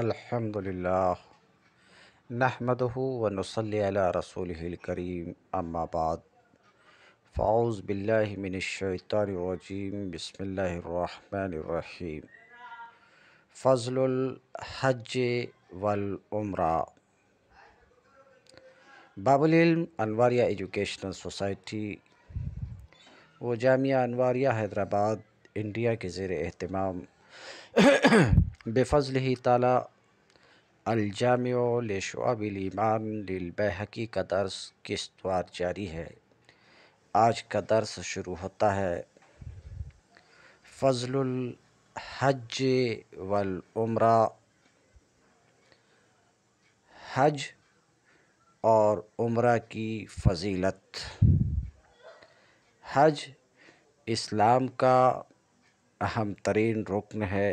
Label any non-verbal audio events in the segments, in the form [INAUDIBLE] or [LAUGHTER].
अल्हम्दुलिल्लाह नहमदहू व नसली अला रसूल करीम अम्माबाद फ़ाउज़ बिल्लिमिनशैतरजीम बसमीम फ़ज़लहज वलउमरा बाबुलम अनवारिया एजुकेशनल सोसाइटी वो जामिया अनवारिया हैदराबाद इंडिया के ज़ेर अहतमाम बेफ़ज़ल ही ताला अलजामिलशआबिलमान लिलबहकी का दर्स तार जारी है आज का दर्स शुरू होता है फ़जल हज वल उम्रा हज और उम्रा की फजीलत हज इस्लाम का अहम तरीन रुकन है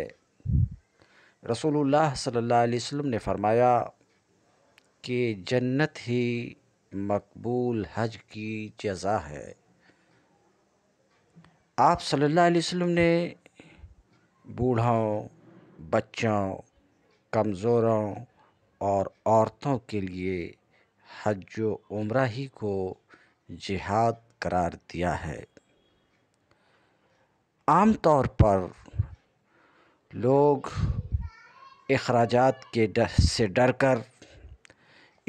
रसूलुल्लाह सल्लल्लाहु अलैहि वसल्लम ने फरमाया कि जन्नत ही मकबूल हज की जज़ा है आप सल्लल्लाहु अलैहि वसल्लम ने बूढ़ों बच्चों कमज़ोरों और औरतों के लिए हज उम्र ही को जिहाद करार दिया है आम तौर पर लोग अखराज के डर से डर कर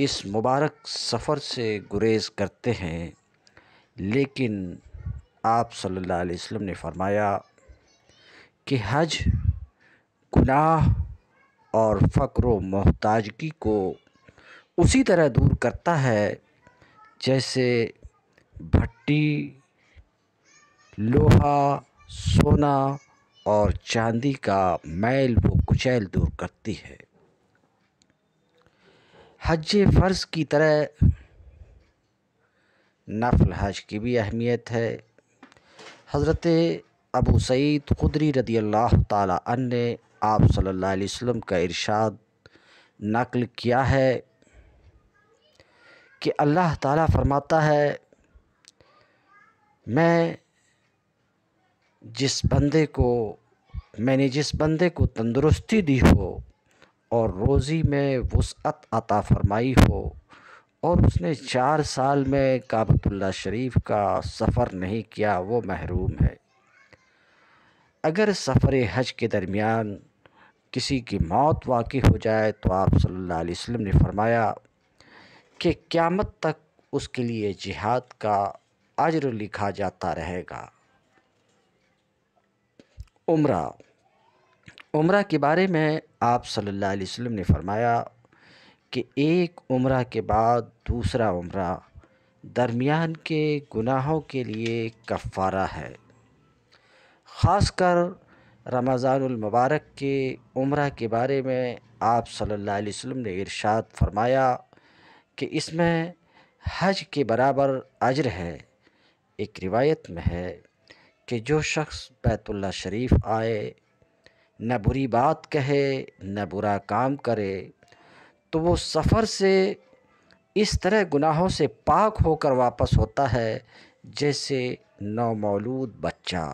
इस मुबारक सफ़र से गुरेज़ करते हैं लेकिन आप सल्लल्लाहु अलैहि वसल्लम ने फ़रमाया कि हज गुनाह और फ़क्र मोहताजगी को उसी तरह दूर करता है जैसे भट्टी लोहा सोना और चांदी का मैल वो कुचैल दूर करती है हज फ़र्ज की तरह नफल हज की भी अहमियत है हज़रत अबू सईद खुदरी रदी अल्लाह तन ने आप सल्लल्लाहु अलैहि वसल्लम का इरशाद नकल किया है कि अल्लाह ताला फरमाता है मैं जिस बंदे को मैंने जिस बंदे को तंदुरुस्ती दी हो और रोज़ी में वसअत अता फरमाई हो और उसने चार साल में काबतुल्ला शरीफ का सफ़र नहीं किया वो महरूम है अगर सफ़र हज के दरमियान किसी की मौत वाक़ हो जाए तो आप सल्लल्लाहु अलैहि वसल्लम ने फरमाया कि क़यामत तक उसके लिए जिहाद का अजर लिखा जाता रहेगा उम्र उम्रा के बारे में आप सल्लल्लाहु अलैहि वसल्लम ने फरमाया कि एक उम्रा के बाद दूसरा उम्र दरमियान के गुनाहों के लिए कफ़ारा है ख़ासकर रमज़ानमबारक के उम्र के बारे में आप सल्लल्लाहु अलैहि वसल्लम ने इरशाद फरमाया कि इसमें हज के बराबर अजर है एक रिवायत में है कि जो शख्स बैतुल्ला शरीफ आए न बुरी बात कहे न बुरा काम करे तो वो सफ़र से इस तरह गुनाहों से पाक होकर वापस होता है जैसे नौमौलूद बच्चा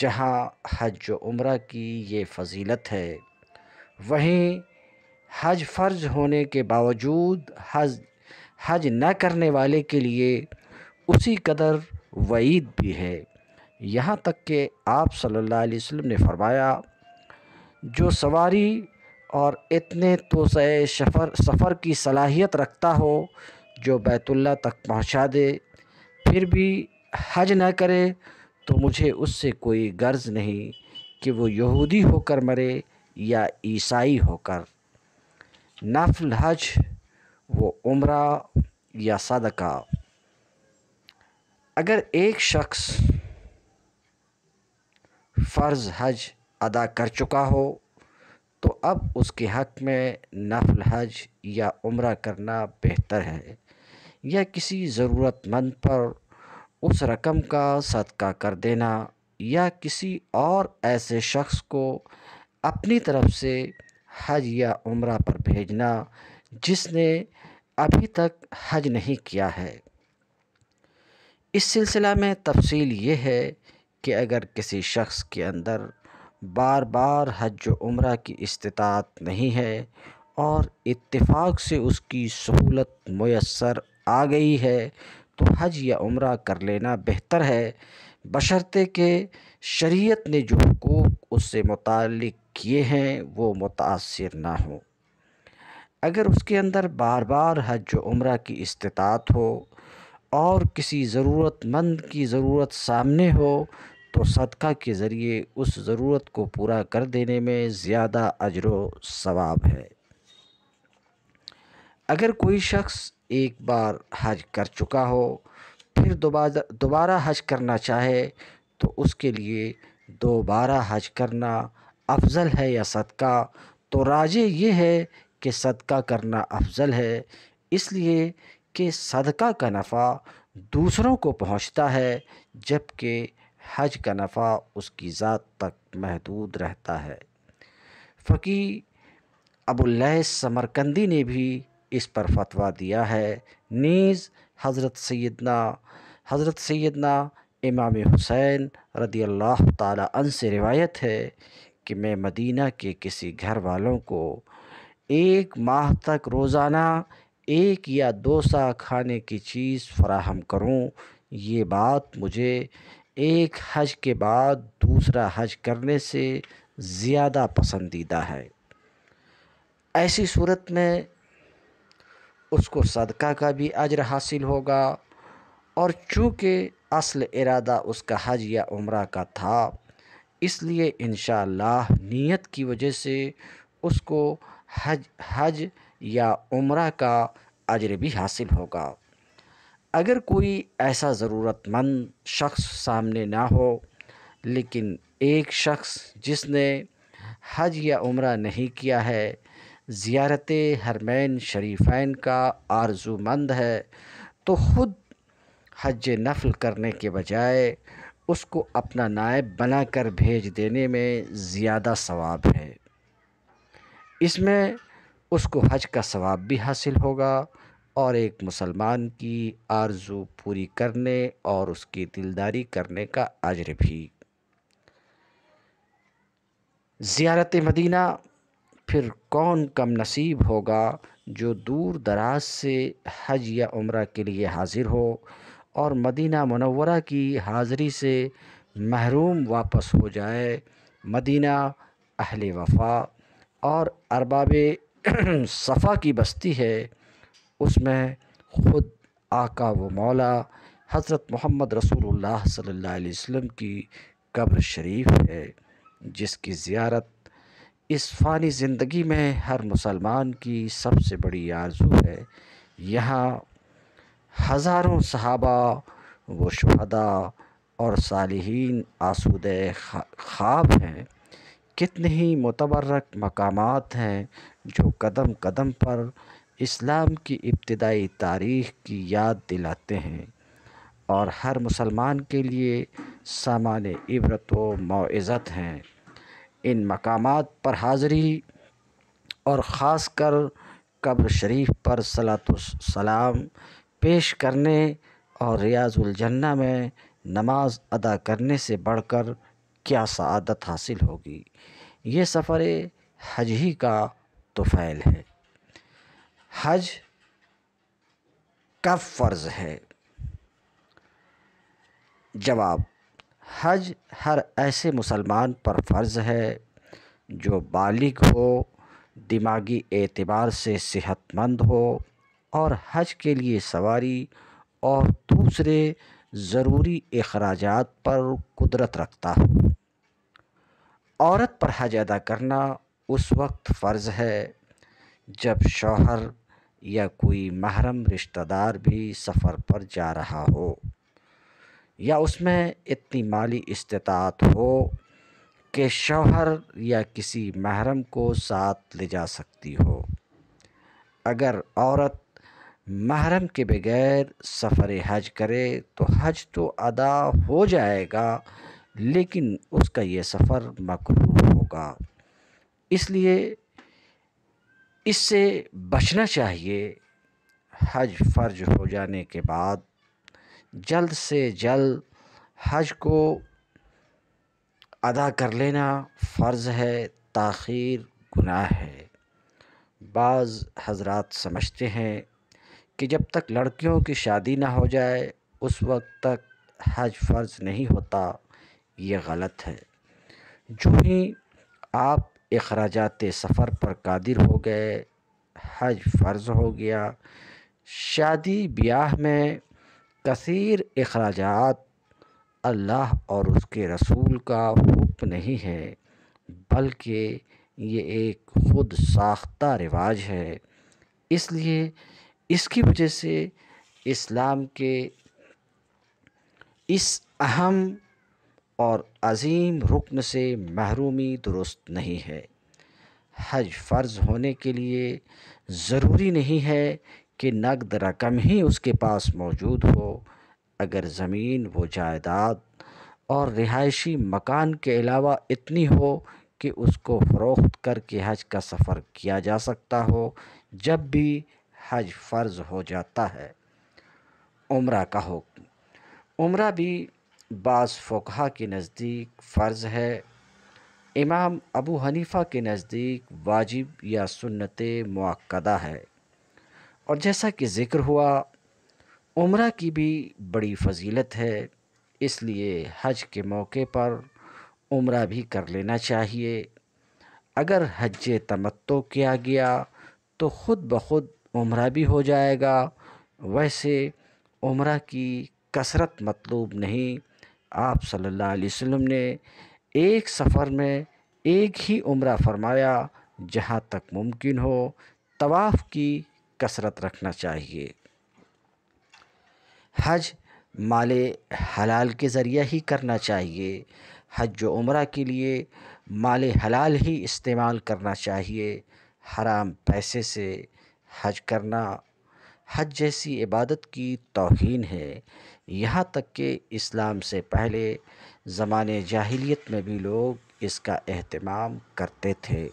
जहाँ हज उम्र की ये फजीलत है वहीं हज फ़र्ज होने के बावजूद हज हज न करने वाले के लिए उसी कदर वईद भी है यहाँ तक कि आप सल्लल्लाहु अलैहि वसल्लम ने फरमाया जो सवारी और इतने तो सफ़र सफ़र की सलाहियत रखता हो जो बैतुल्ला तक पहुँचा दे फिर भी हज न करे तो मुझे उससे कोई गर्ज नहीं कि वो यहूदी होकर मरे या ईसाई होकर नफल हज वो उम्र या सदका अगर एक शख्स फ़र्ज़ हज अदा कर चुका हो तो अब उसके हक़ में नफल हज या उम्र करना बेहतर है या किसी ज़रूरतमंद पर उस रकम का सदका कर देना या किसी और ऐसे शख्स को अपनी तरफ से हज या उम्र पर भेजना जिसने अभी तक हज नहीं किया है इस सिलसिला में तफसील ये है कि अगर किसी शख्स के अंदर बार बार हज उम्र की इस्तात नहीं है और इत्तेफाक से उसकी सहूलत मैसर आ गई है तो हज या उम्र कर लेना बेहतर है बशर्ते के शरीयत ने जो हकूक़ उससे मुतल किए हैं वो मुतासर ना हो अगर उसके अंदर बार बार हज उम्र की इस्तात हो और किसी ज़रूरतमंद की ज़रूरत सामने हो तो सदका के ज़रिए उस ज़रूरत को पूरा कर देने में ज़्यादा अजर सवाब है अगर कोई शख्स एक बार हज कर चुका हो फिर दोबारा दोबारा हज करना चाहे तो उसके लिए दोबारा हज करना अफज़ल है या सदका तो राज ये है कि सदका करना अफज़ल है इसलिए कि सदका का नफ़ा दूसरों को पहुंचता है जबकि हज का नफ़ा उसकी ज़ात तक महदूद रहता है फ़की अबुल समरकंदी ने भी इस पर फतवा दिया है नीज़ हज़रत सैदना हज़रत सैदना इमाम हुसैन रदी अल्लाह तन से रिवायत है कि मैं मदीना के किसी घर वालों को एक माह तक रोज़ाना एक या दो सा खाने की चीज़ फराहम करूँ ये बात मुझे एक हज के बाद दूसरा हज करने से ज़्यादा पसंदीदा है ऐसी सूरत में उसको सदका का भी अजर हासिल होगा और चूँकि असल इरादा उसका हज या उम्र का था इसलिए इन नीयत की वजह से उसको हज हज या उम्र का अजर भी हासिल होगा अगर कोई ऐसा ज़रूरतमंद शख्स सामने ना हो लेकिन एक शख्स जिसने हज या उम्र नहीं किया है ज़ियारत हरमैन शरीफ़ैन का आरजूमंद है तो ख़ुद हज नफल करने के बजाय उसको अपना नायब बनाकर भेज देने में ज़्यादा सवाब है इसमें उसको हज का सवाब भी हासिल होगा और एक मुसलमान की आरज़ू पूरी करने और उसकी दिलदारी करने का अजर भी ज़ियारत मदीना फिर कौन कम नसीब होगा जो दूर दराज से हज या उम्र के लिए हाज़िर हो और मदीना मनवरा की हाज़री से महरूम वापस हो जाए मदीना अहल वफ़ा और अरबाब [CLEARS THROAT] सफ़ा की बस्ती है उसमें ख़ुद आका व मौला हज़रत मोहम्मद रसूलुल्लाह सल्लल्लाहु अलैहि वसल्लम की कब्र शरीफ है जिसकी ज़ियारत इस फ़ानी ज़िंदगी में हर मुसलमान की सबसे बड़ी आरजू है यहाँ हज़ारों सहाबा व शहदा और सालहीन आसूद ख्वाब हैं कितने ही मुतबरक मकाम हैं जो कदम कदम पर इस्लाम की इब्तदाई तारीख़ की याद दिलाते हैं और हर मुसलमान के लिए सामान इबरत व मौज़त हैं इन मकाम पर हाज़री और ख़ास कर कब्र शरीफ पर सलाम पेश करने और रियाजुलजन्ना में नमाज अदा करने से बढ़कर क्या सआदत हासिल होगी ये सफ़र हज ही का तुफ़ैल है हज कब फ़र्ज़ है जवाब हज हर ऐसे मुसलमान पर फ़र्ज़ है जो बालिग हो दिमागी एतबार से सेहतमंद हो और हज के लिए सवारी और दूसरे ज़रूरी अखराज पर कुदरत रखता हो औरत पर हज अदा करना उस वक्त फ़र्ज़ है जब शौहर या कोई महरम रिश्तेदार भी सफ़र पर जा रहा हो या उसमें इतनी माली इस्तात हो कि शौहर या किसी महरम को साथ ले जा सकती हो अगर औरत महरम के बगैर सफ़र हज करे तो हज तो अदा हो जाएगा लेकिन उसका ये सफ़र मकरू होगा इसलिए इससे बचना चाहिए हज फ़र्ज हो जाने के बाद जल्द से जल्द हज को अदा कर लेना फ़र्ज़ है ताख़ीर गुनाह है बाज़ हजरात समझते हैं कि जब तक लड़कियों की शादी ना हो जाए उस वक्त तक हज फ़र्ज़ नहीं होता ये गलत है जो ही आप अखराजात सफ़र पर कादिर हो गए हज फ़र्ज़ हो गया शादी ब्याह में कसर अखराज अल्लाह और उसके रसूल का हुक्म नहीं है बल्कि ये एक ख़ुद साख्ता रिवाज है इसलिए इसकी वजह से इस्लाम के इस अहम और अजीम रुकन से महरूमी दुरुस्त नहीं है हज फ़र्ज़ होने के लिए ज़रूरी नहीं है कि नकद रकम ही उसके पास मौजूद हो अगर ज़मीन व जायदाद और रिहायशी मकान के अलावा इतनी हो कि उसको फ़रोख्त करके हज का सफ़र किया जा सकता हो जब भी हज फ़र्ज़ हो जाता है उम्र का हुक्म उम्र भी बाज़ फोकहा के नज़दीक फ़र्ज़ है इमाम अबू हनीफ़ा के नज़दीक वाजिब या सुन्नत मक्दा है और जैसा कि ज़िक्र हुआ उम्र की भी बड़ी फजीलत है इसलिए हज के मौके पर उम्र भी कर लेना चाहिए अगर हज तमत्तो किया गया तो ख़ुद ब खुद उम्र भी हो जाएगा वैसे उम्र की कसरत मतलूब नहीं आप सल्लल्लाहु अलैहि वसल्लम ने एक सफ़र में एक ही उम्र फरमाया जहाँ तक मुमकिन हो तवाफ़ की कसरत रखना चाहिए हज माले हलाल के ज़रिए ही करना चाहिए हज उम्र के लिए माल हलाल ही इस्तेमाल करना चाहिए हराम पैसे से हज करना हज जैसी इबादत की तोहन है यहाँ तक कि इस्लाम से पहले ज़माने जाहिलियत में भी लोग इसका एहतमाम करते थे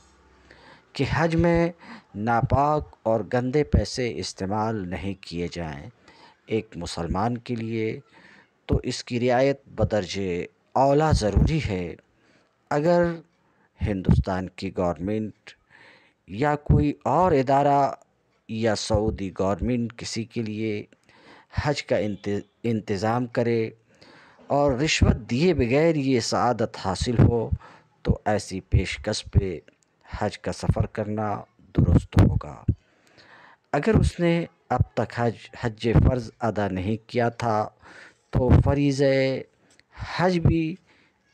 कि हज में नापाक और गंदे पैसे इस्तेमाल नहीं किए जाएं एक मुसलमान के लिए तो इसकी रियायत बदरजे औला ज़रूरी है अगर हिंदुस्तान की गवर्नमेंट या कोई और अदारा या सऊदी गवर्नमेंट किसी के लिए हज का इंतज़ाम करे और रिश्वत दिए बगैर ये सदत हासिल हो तो ऐसी पेशकश पे हज का सफ़र करना दुरुस्त होगा अगर उसने अब तक हज हज फ़र्ज़ अदा नहीं किया था तो फरीज़ हज भी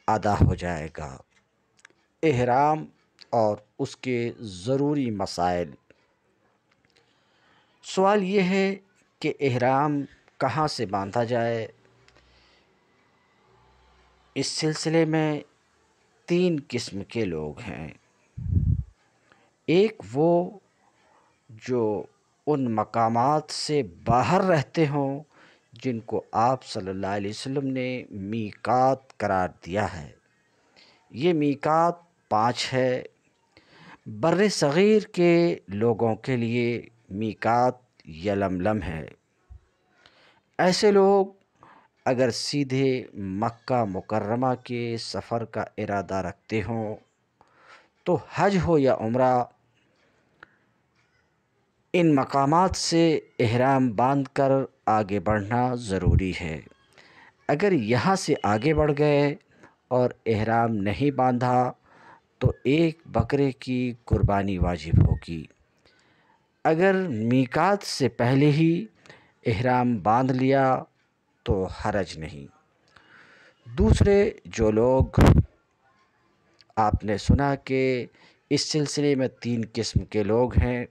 अदा हो जाएगा एहराम और उसके ज़रूरी मसाइल सवाल ये है कि एहराम कहाँ से बांधा जाए इस सिलसिले में तीन किस्म के लोग हैं एक वो जो उन मकामात से बाहर रहते हों जिनको आप सल्लल्लाहु अलैहि वसल्लम ने मीकात करार दिया है ये मीकात पाँच है बर सग़ीर के लोगों के लिए मीकात या लम है ऐसे लोग अगर सीधे मक्का मुकर्रमा के सफ़र का इरादा रखते हों तो हज हो या उम्रा इन मकामात से अहराम बांध कर आगे बढ़ना ज़रूरी है अगर यहाँ से आगे बढ़ गए और अहराम नहीं बांधा तो एक बकरे की कुर्बानी वाजिब होगी अगर मीक़ात से पहले ही एहराम बाँध लिया तो हरज नहीं दूसरे जो लोग आपने सुना कि इस सिलसिले में तीन किस्म के लोग हैं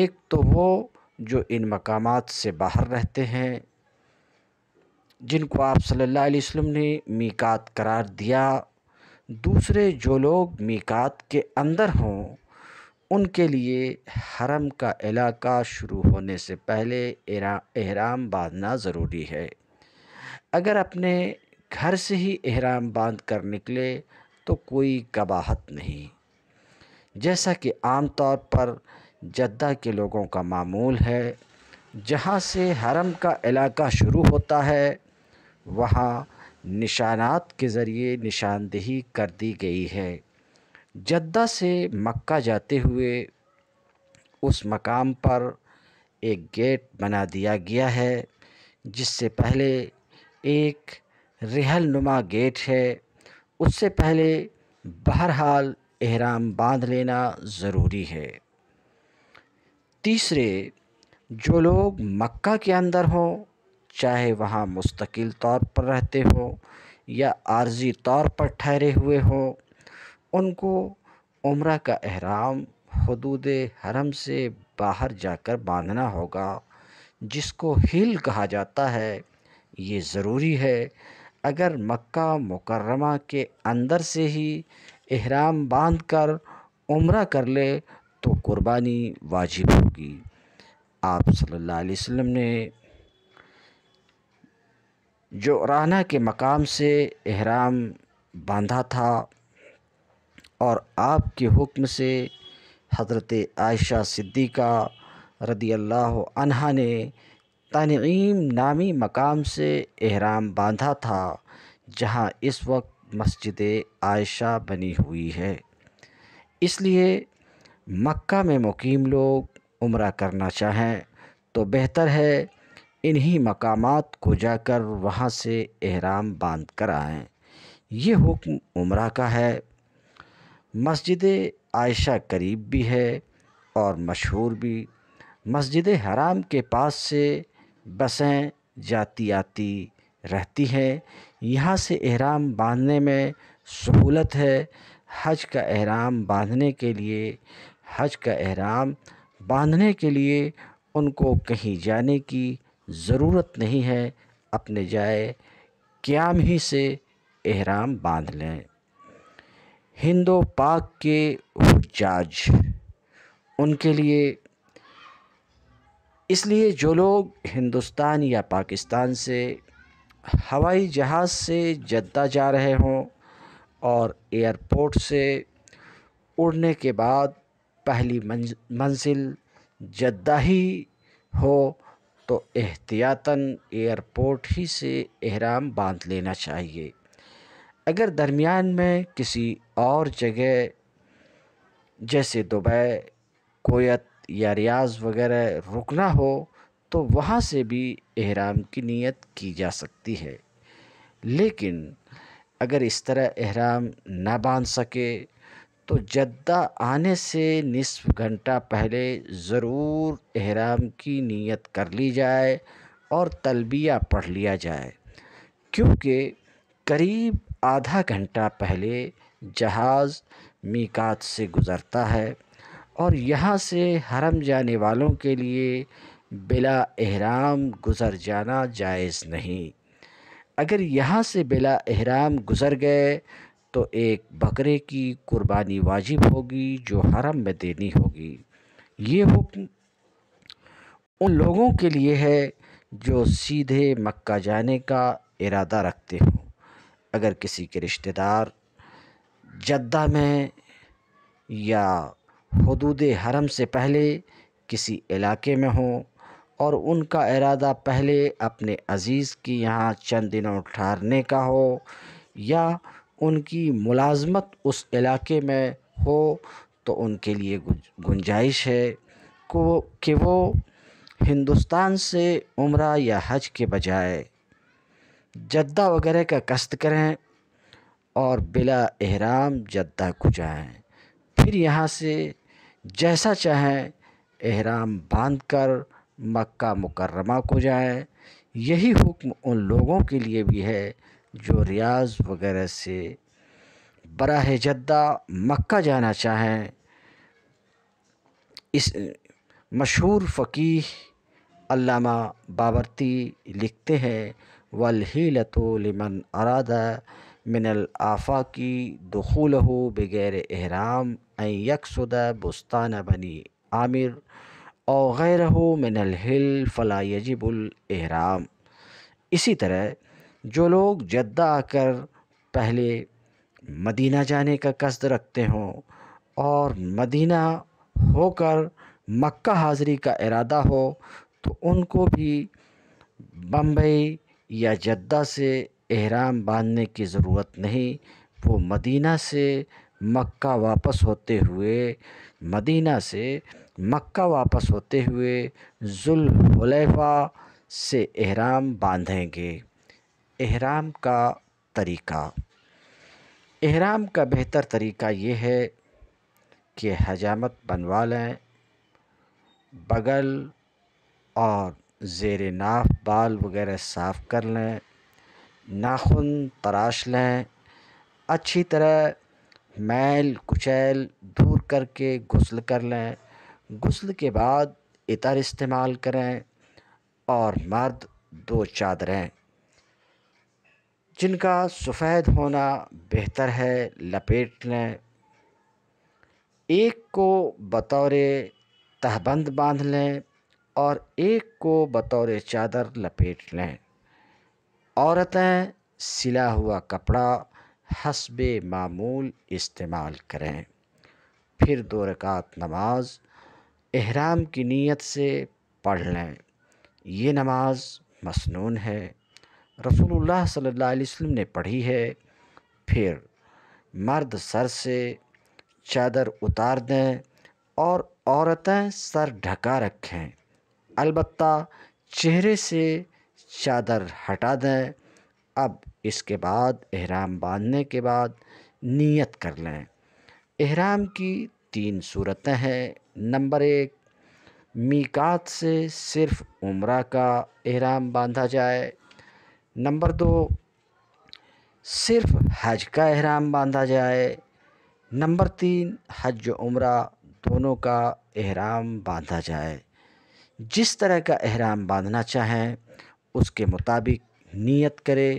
एक तो वो जो इन मकामात से बाहर रहते हैं जिनको आप सल्लल्लाहु अलैहि वसल्लम ने मीक़ात करार दिया दूसरे जो लोग मीक़ात के अंदर हों उनके लिए हरम का इलाका शुरू होने से पहले एहराम बांधना ज़रूरी है अगर अपने घर से ही एहराम बांध कर निकले तो कोई कबाहत नहीं जैसा कि आम तौर पर जद्दा के लोगों का मामूल है जहाँ से हरम का इलाका शुरू होता है वहाँ निशानात के ज़रिए निशानदेही कर दी गई है जद्दा से मक्का जाते हुए उस मकाम पर एक गेट बना दिया गया है जिससे पहले एक रिहल नुमा गेट है उससे पहले बहरहाल एहराम बांध लेना ज़रूरी है तीसरे जो लोग मक्का के अंदर हों चाहे वहाँ मुस्तकिल तौर पर रहते हों या आर्जी तौर पर ठहरे हुए हों उनको उम्र का एहराम हदूद हरम से बाहर जाकर बांधना होगा जिसको हिल कहा जाता है ये ज़रूरी है अगर मक्का मुकर्रमा के अंदर से ही एहराम बांध कर उम्रा कर ले तो कुर्बानी वाजिब होगी आप सल्लल्लाहु अलैहि वसल्लम ने जो राना के मकाम से एहराम बांधा था और आपके हुक्म से हज़रत आयशा सिद्दीक़ा रदी अल्लाह अनहा ने तनईम नामी मकाम से एहराम बांधा था जहां इस वक्त मस्जिद आयशा बनी हुई है इसलिए मक्का में मुकीम लोग उम्र करना चाहें तो बेहतर है इन्हीं मकामात को जाकर वहां से एहराम बांध कर आएँ ये हुक्म उम्र का है मस्जिद आयशा करीब भी है और मशहूर भी मस्जिद हराम के पास से बसें जाती आती रहती हैं यहाँ से एहराम बांधने में सहूलत है हज का एहराम बांधने के लिए हज का एहराम बांधने के लिए उनको कहीं जाने की ज़रूरत नहीं है अपने जाए क्याम ही से एहराम बांध लें हिंदो पाक के जाज उनके लिए इसलिए जो लोग हिंदुस्तान या पाकिस्तान से हवाई जहाज़ से जद्दा जा रहे हों और एयरपोर्ट से उड़ने के बाद पहली मंजिल जद्दा ही हो तो एहतियातन एयरपोर्ट ही से एहराम बांध लेना चाहिए अगर दरमियान में किसी और जगह जैसे दुबई कोयत या रियाज़ वगैरह रुकना हो तो वहाँ से भी एहराम की नीयत की जा सकती है लेकिन अगर इस तरह एहराम ना बांध सके तो जद्दा आने से निसफ घंटा पहले ज़रूर एहराम की नीयत कर ली जाए और तलबिया पढ़ लिया जाए क्योंकि करीब आधा घंटा पहले जहाज़ मीकात से गुज़रता है और यहाँ से हरम जाने वालों के लिए बिला एहराम गुज़र जाना जायज़ नहीं अगर यहाँ से बिला एहराम गुज़र गए तो एक बकरे की कुर्बानी वाजिब होगी जो हरम में देनी होगी ये हुक्म उन लोगों के लिए है जो सीधे मक्का जाने का इरादा रखते हों अगर किसी के रिश्तेदार जद्दा में या हदूद हरम से पहले किसी इलाके में हों और उनका इरादा पहले अपने अज़ीज़ की यहाँ चंद दिनों ठहरने का हो या उनकी मुलाजमत उस इलाके में हो तो उनके लिए गुंजाइश है को कि वो हिंदुस्तान से उम्र या हज के बजाय जद्दा वगैरह का कश्त करें और बिला एहराम जद्दा को जाएँ फिर यहाँ से जैसा चाहें एहराम बांधकर मक्का मुकर्रमा को जाएँ यही हुक्म उन लोगों के लिए भी है जो रियाज वगैरह से बराह जद्दा मक्का जाना चाहें इस मशहूर फ़कीह अल्लामा बाबरती लिखते हैं तो लिमन अरादा मिनल आफा की दखूल हो बग़ैर अहराम यकसुदा बुस्तान बनी आमिर और गैर हो मिनल हिल फ़ला एहराम इसी तरह जो लोग जद्दा आकर पहले मदीना जाने का कसद रखते हों और मदीना होकर मक्का हाज़री का इरादा हो तो उनको भी बम्बई या जद्दा से एहराम बांधने की ज़रूरत नहीं वो मदीना से मक्का वापस होते हुए मदीना से मक्का वापस होते हुए ज़ुलहुलैफ़ा से एहराम बांधेंगे एहराम का तरीक़ा एहराम का बेहतर तरीक़ा ये है कि हजामत बनवा लें बगल और ज़ेर नाफ बाल वगैरह साफ़ कर लें नाखून तराश लें अच्छी तरह मैल कुचैल दूर करके गसल कर लें गसल के बाद इतर इस्तेमाल करें और मर्द दो चादरें जिनका सफ़ेद होना बेहतर है लपेट लें एक को बतौर तहबंद बांध लें और एक को बतौर चादर लपेट लें औरतें सिला हुआ कपड़ा हसब मामूल इस्तेमाल करें फिर दो रकात नमाज एहराम की नीयत से पढ़ लें ये नमाज मसनून है रसूलुल्लाह सल्लल्लाहु अलैहि वसल्लम ने पढ़ी है फिर मर्द सर से चादर उतार दें और औरतें सर ढका रखें अलबत् चेहरे से चादर हटा दें अब इसके बाद एहराम बांधने के बाद नियत कर लें एहराम की तीन सूरतें हैं नंबर एक मीकात से सिर्फ उम्र का एहराम बांधा जाए नंबर दो सिर्फ हज का एहराम बांधा जाए नंबर तीन हज उम्र दोनों का एहराम बांधा जाए जिस तरह का अहराम बांधना चाहें उसके मुताबिक नियत करे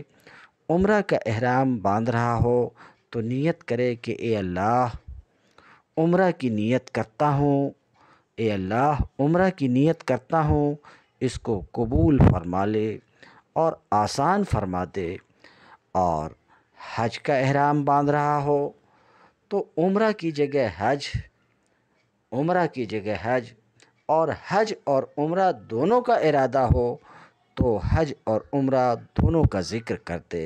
उम्र का अहराम बांध रहा हो तो नियत करे कि ए अल्लाह उम्र की नियत करता हूँ ए अल्लाह उम्र की नियत करता हूँ इसको कबूल फरमा ले और आसान फरमा दे और हज का अहराम बांध रहा हो तो उम्र की जगह हज उम्र की जगह हज और हज और उम्र दोनों का इरादा हो तो हज और उम्र दोनों का ज़िक्र करते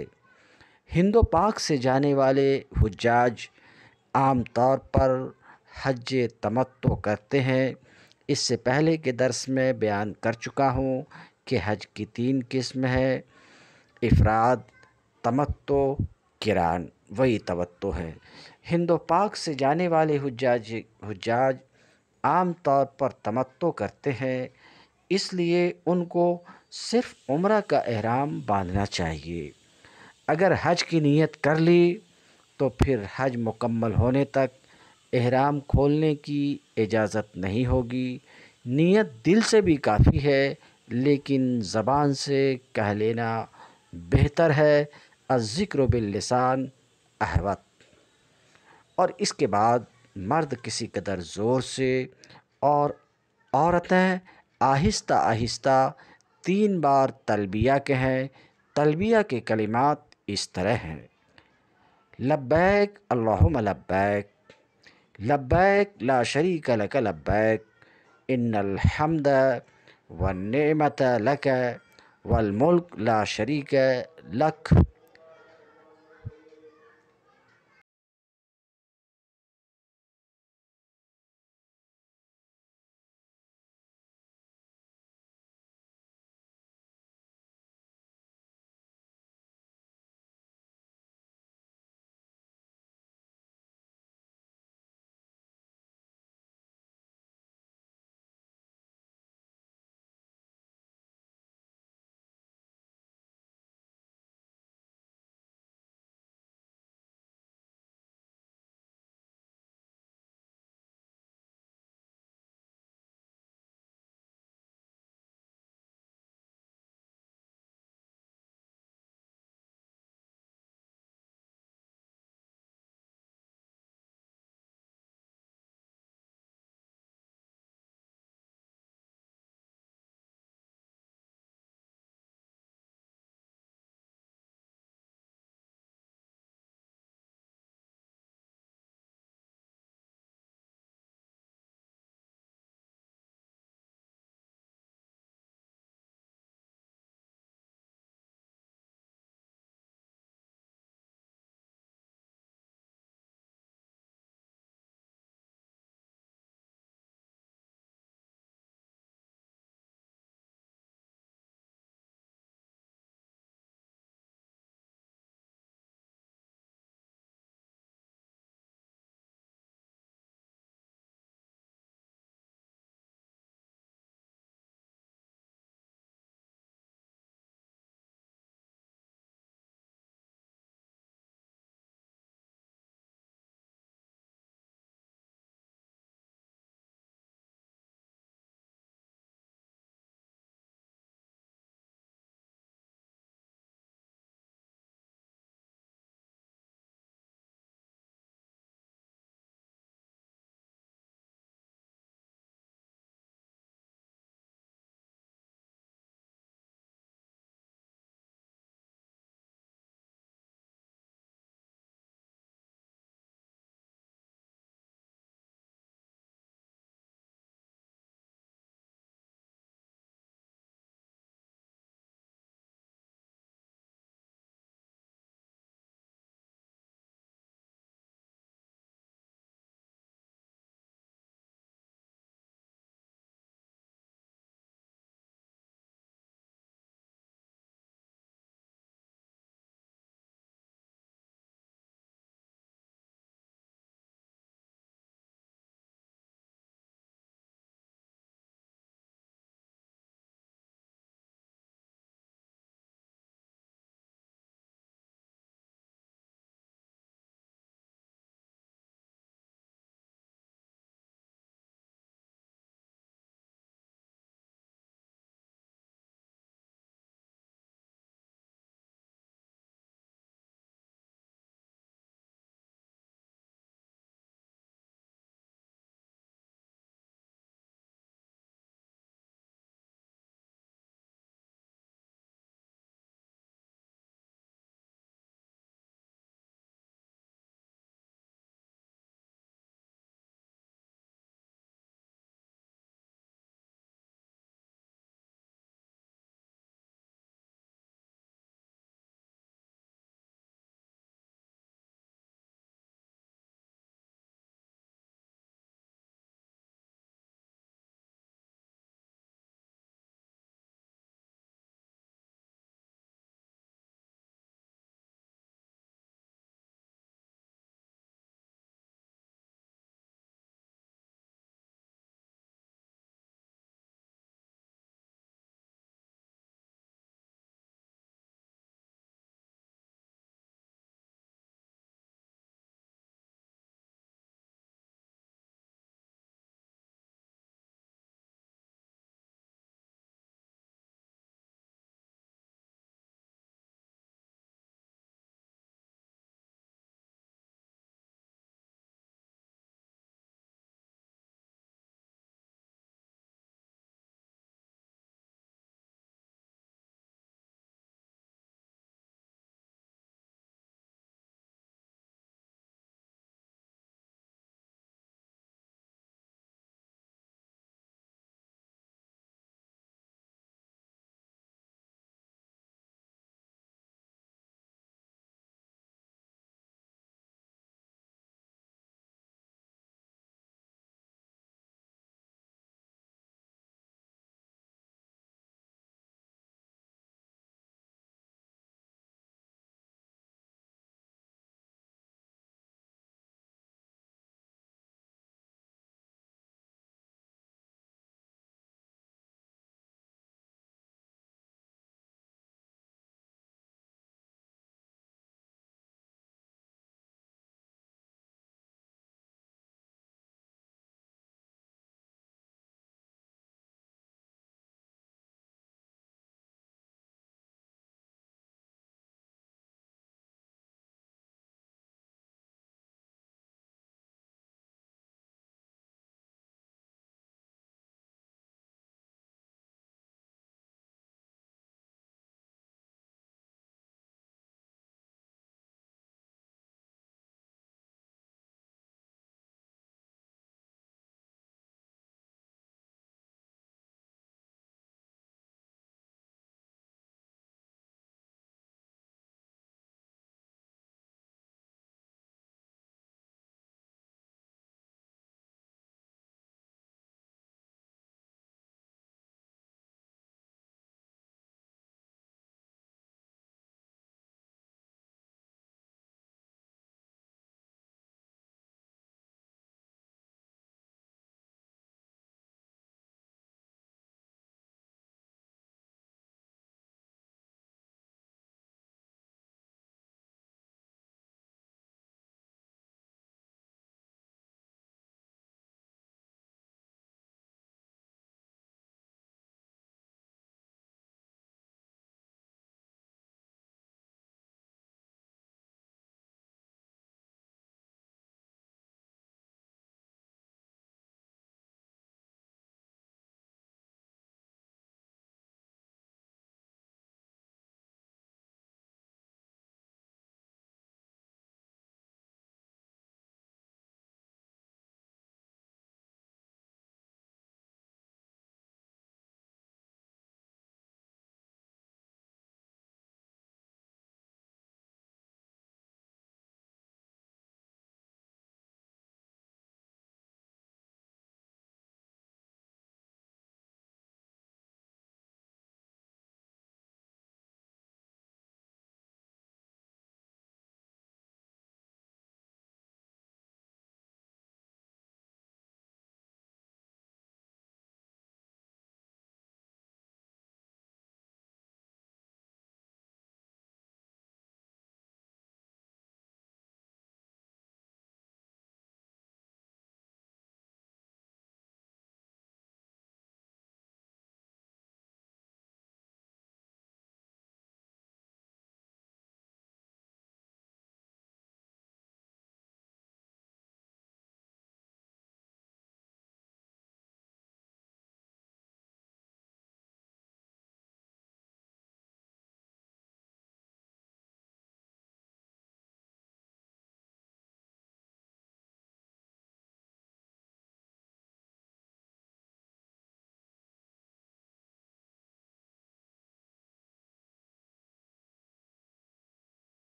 हिंदो पाक से जाने वाले हजाज आम तौर पर हज तमत्तो करते हैं इससे पहले के दर्स में बयान कर चुका हूँ कि हज की तीन किस्म है इफ़राद तमत्तो किरान वही तवत्तो है हिंदो पाक से जाने वाले हजाज हजाज आम तौर पर तमत्तो करते हैं इसलिए उनको सिर्फ उम्र का अहराम बांधना चाहिए अगर हज की नीयत कर ली तो फिर हज मुकम्मल होने तक अहराम खोलने की इजाज़त नहीं होगी नीयत दिल से भी काफ़ी है लेकिन ज़बान से कह लेना बेहतर है अज़िक्र बिलसान अहवत और इसके बाद मर्द किसी कदर ज़ोर से और औरतें आहिस्ता आहिस्ता तीन बार तलबिया के हैं तलबिया के कलिमात इस तरह हैं लब्बैक अल्लाहुम लब्बैक लब्बैक ला शरीक लक लब्बैक इन्नल हमद व नेमत लक वल मुल्क ला शरीक लक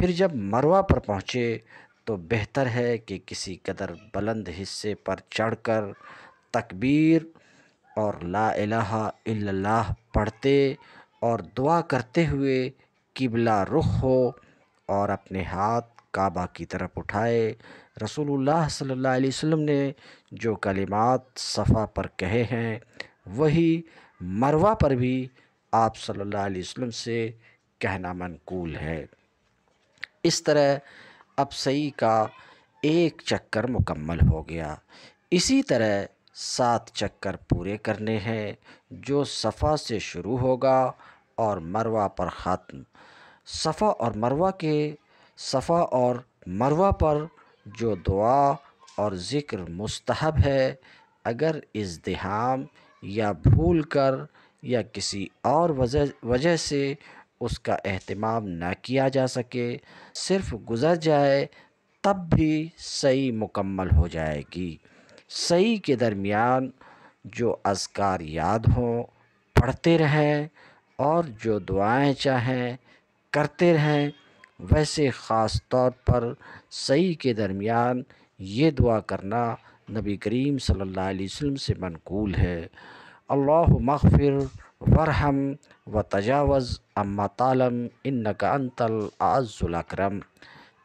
फिर जब मरवा पर पहुँचे तो बेहतर है कि किसी कदर बुलंद हिस्से पर चढ़कर तकबीर और ला इलाहा इल्लल्लाह पढ़ते और दुआ करते हुए किबला रुख हो और अपने हाथ काबा की तरफ उठाए रसूलुल्लाह सल्लल्लाहु अलैहि वसल्लम ने जो कलिमात सफ़ा पर कहे हैं वही मरवा पर भी आप सल्लल्लाहु अलैहि वसल्लम से कहना मनकूल है इस तरह अब सही का एक चक्कर मुकम्मल हो गया इसी तरह सात चक्कर पूरे करने हैं जो सफ़ा से शुरू होगा और मरवा पर ख़त्म सफ़ा और मरवा के सफ़ा और मरवा पर जो दुआ और ज़िक्र मुस्तहब है अगर इजदहाम या भूल कर या किसी और वजह वजह से उसका अहतमाम ना किया जा सके सिर्फ गुज़र जाए तब भी सही मुकम्मल हो जाएगी सही के दरमियान जो अजकार याद हों पढ़ते रहें और जो दुआएं चाहें करते रहें वैसे ख़ास तौर पर सही के दरमियान ये दुआ करना नबी करीम सल्लल्लाहु अलैहि वसल्लम से मनकूल है अल्लाह मगफ़िर वरहम व तजावज़ अम्मा तालम इन अंतल आज़ुलकरम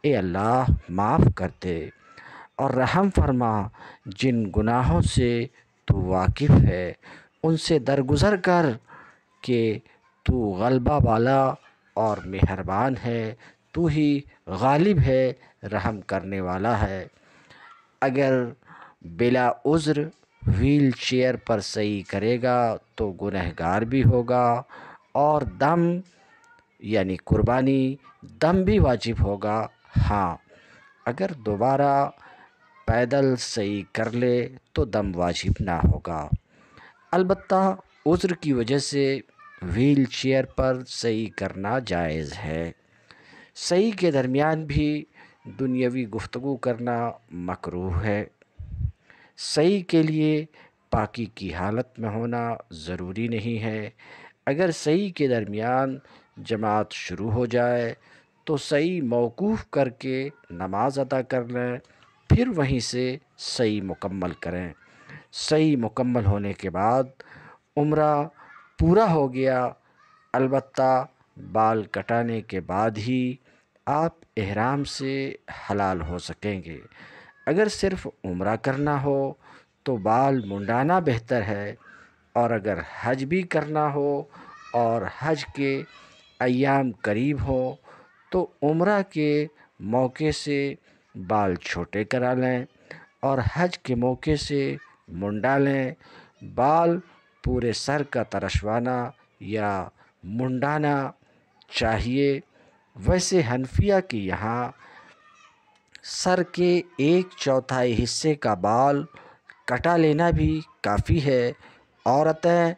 ए अल्लाह माफ़ कर दे और रहम फरमा जिन गुनाहों से तू वाकिफ़ है उनसे दरगुजर कर के तू गलबा वाला और मेहरबान है तू ही गालिब है रहम करने वाला है अगर बिला उज़्र व्हील चेयर पर सही करेगा तो गुनहगार भी होगा और दम यानी कुर्बानी दम भी वाजिब होगा हाँ अगर दोबारा पैदल सही कर ले तो दम वाजिब ना होगा अलबत् उज़्र की वजह से व्हील चेयर पर सही करना जायज़ है सही के दरमियान भी दुनियावी गुफ्तु करना मकरूह है सही के लिए पाकी की हालत में होना ज़रूरी नहीं है अगर सही के दरमियान जमात शुरू हो जाए तो सही मौकूफ़ करके नमाज अदा कर लें फिर वहीं से सही मुकम्मल करें सही मुकम्मल होने के बाद उम्र पूरा हो गया अलबत् बाल कटाने के बाद ही आप एहराम से हलाल हो सकेंगे अगर सिर्फ उम्र करना हो तो बाल मुंडाना बेहतर है और अगर हज भी करना हो और हज के अयाम करीब हो तो उम्र के मौके से बाल छोटे करा लें और हज के मौके से मुंडा लें बाल पूरे सर का तरशवाना या मुंडाना चाहिए वैसे हनफिया के यहाँ सर के एक चौथाई हिस्से का बाल कटा लेना भी काफ़ी है औरतें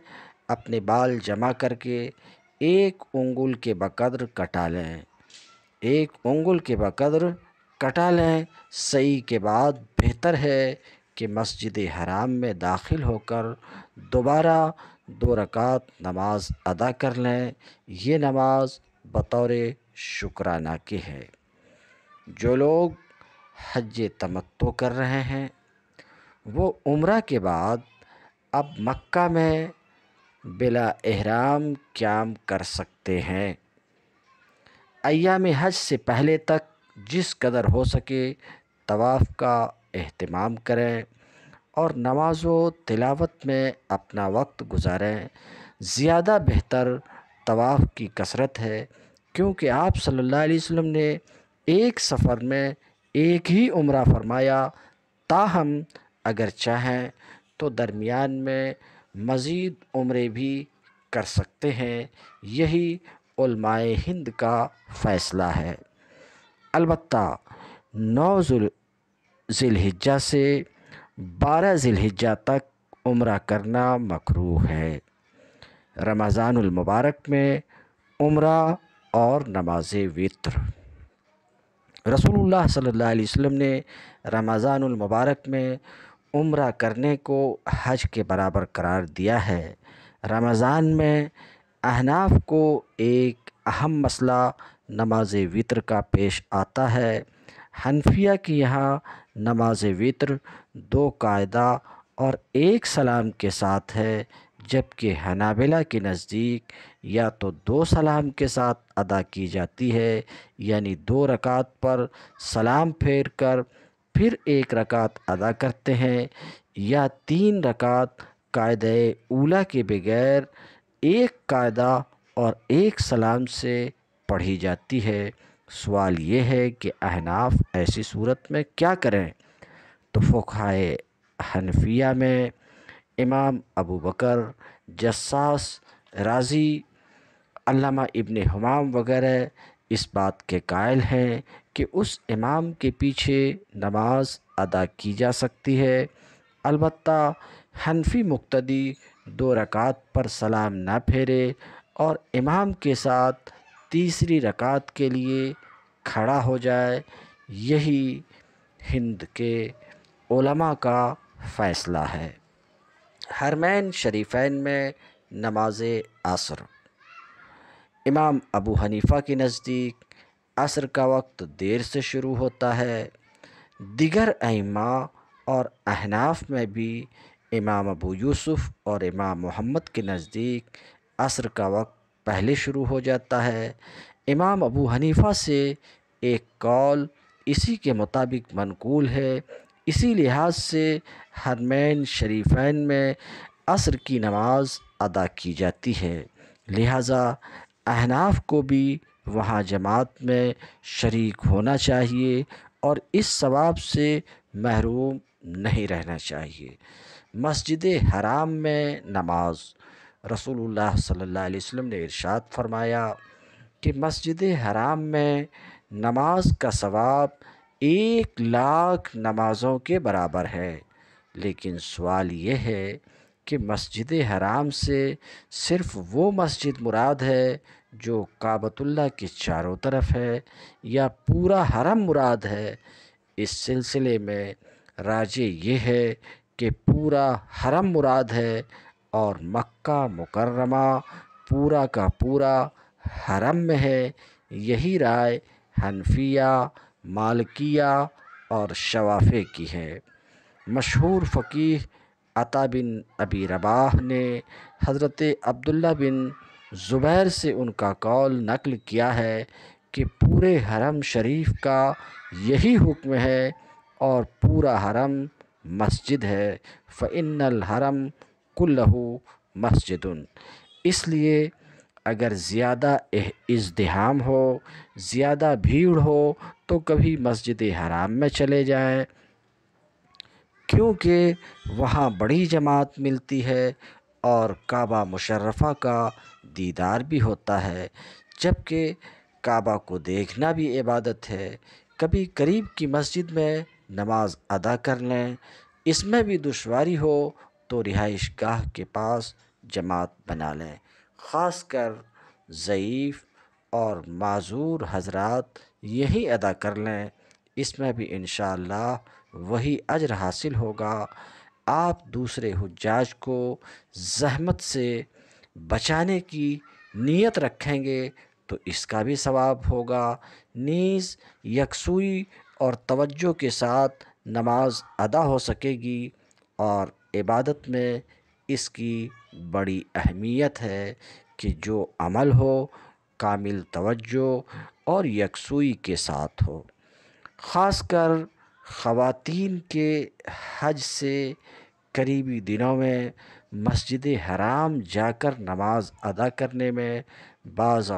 अपने बाल जमा करके एक उंगुल के बकद्र कटा लें एक उंगुल के बकद्र कटा लें सही के बाद बेहतर है कि मस्जिद हराम में दाखिल होकर दोबारा दो रकात नमाज अदा कर लें ये नमाज बतौर शुक्राना की है जो लोग हज तमत्तो कर रहे हैं वो उम्र के बाद अब मक्का में बिला एहराम क्याम कर सकते हैं अयाम हज से पहले तक जिस कदर हो सके तवाफ़ का अहतमाम करें और नमाज व तिलावत में अपना वक्त गुजारें ज़्यादा बेहतर तवाफ़ की कसरत है क्योंकि आप सल्लल्लाहु अलैहि वसल्लम ने एक सफ़र में एक ही उम्र फरमाया ताहम अगर चाहें तो दरमियान में मज़ीद उम्रे भी कर सकते हैं यही हिंद का फ़ैसला है अलबत् नौ ज़िलहिज्जा से बारह ज़िलहिज्जा तक उम्र करना मकरू है रमज़ानमबारक में उम्र और नमाज वित्र रसूलुल्लाह सल्लल्लाहु अलैहि वसल्लम ने रमज़ानुल मुबारक में उम्र करने को हज के बराबर करार दिया है रमज़ान में अहनाफ को एक अहम मसला नमाज वितर का पेश आता है हनफिया की यहाँ नमाज वितर दो कायदा और एक सलाम के साथ है जबकि हनाबिला के नज़दीक या तो दो सलाम के साथ अदा की जाती है यानी दो रकात पर सलाम फेर कर फिर एक रकात अदा करते हैं या तीन रकात कायद उला के बगैर एक कायदा और एक सलाम से पढ़ी जाती है सवाल ये है कि अहनाफ ऐसी सूरत में क्या करें तो फोखाए हनफिया में इमाम अबू बकर जस्सास राज़ी अल्लामा इब्न हमाम वगैरह इस बात के कायल हैं कि उस इमाम के पीछे नमाज अदा की जा सकती है अलबत् हनफी मुक्तदी दो रकात पर सलाम ना फेरे और इमाम के साथ तीसरी रकात के लिए खड़ा हो जाए यही हिंद के ओलमा का फ़ैसला है हरमैन शरीफ़ैन में नमाज असर इमाम अबू हनीफ़ा के नज़दीक असर का वक्त देर से शुरू होता है दिगर अमां और अहनाफ में भी इमाम अबू यूसुफ़ और इमाम मोहम्मद के नज़दीक असर का वक्त पहले शुरू हो जाता है इमाम अबू हनीफ़ा से एक कौल इसी के मुताबिक मनकूल है इसी लिहाज से हरमैन शरीफैन में असर की नमाज अदा की जाती है लिहाजा अहनाफ को भी वहाँ जमात में शरीक होना चाहिए और इस सवाब से महरूम नहीं रहना चाहिए मस्जिद हराम में नमाज रसूलुल्लाह सल्लल्लाहु अलैहि वसल्लम ने इरशाद फरमाया कि मस्जिद हराम में नमाज का सवाब एक लाख नमाज़ों के बराबर है लेकिन सवाल यह है कि मस्जिद हराम से सिर्फ़ वो मस्जिद मुराद है जो काबतुल्ला के चारों तरफ है या पूरा हरम मुराद है इस सिलसिले में राजे ये है कि पूरा हरम मुराद है और मक्का मुकर्रमा पूरा का पूरा हरम में है यही राय हनफिया मालकिया और शवाफ़े की है मशहूर फ़कीह अता बिन अबी रबाह ने हज़रत अब्दुल्ला बिन ज़ुबैर से उनका कौल नकल किया है कि पूरे हरम शरीफ का यही हुक्म है और पूरा हरम मस्जिद है फ़इन्नल हरम कुल्लहू मस्जिद इसलिए अगर ज़्यादा इज़्दहाम हो ज़्यादा भीड़ हो तो कभी मस्जिद हराम में चले जाएं क्योंकि वहाँ बड़ी जमात मिलती है और काबा मुशर्रफ़ा का दीदार भी होता है जबकि काबा को देखना भी इबादत है कभी करीब की मस्जिद में नमाज अदा कर लें इसमें भी दुशारी हो तो रिहाइश गाह के पास जमात बना लें ख़ास कर ज़यीफ़ और माजूर हजरात यही अदा कर लें इसमें भी इन वही अजर हासिल होगा आप दूसरे हजाज को जहमत से बचाने की नीयत रखेंगे तो इसका भी सवाब होगा नीज़ यकसुई और तवज्जो के साथ नमाज अदा हो सकेगी और इबादत में इसकी बड़ी अहमियत है कि जो अमल हो कामिल तवज्जो और यकसुई के साथ हो ख़ासकर ख़वातीन के हज से करीबी दिनों में मस्जिद हराम जाकर नमाज अदा करने में बाज़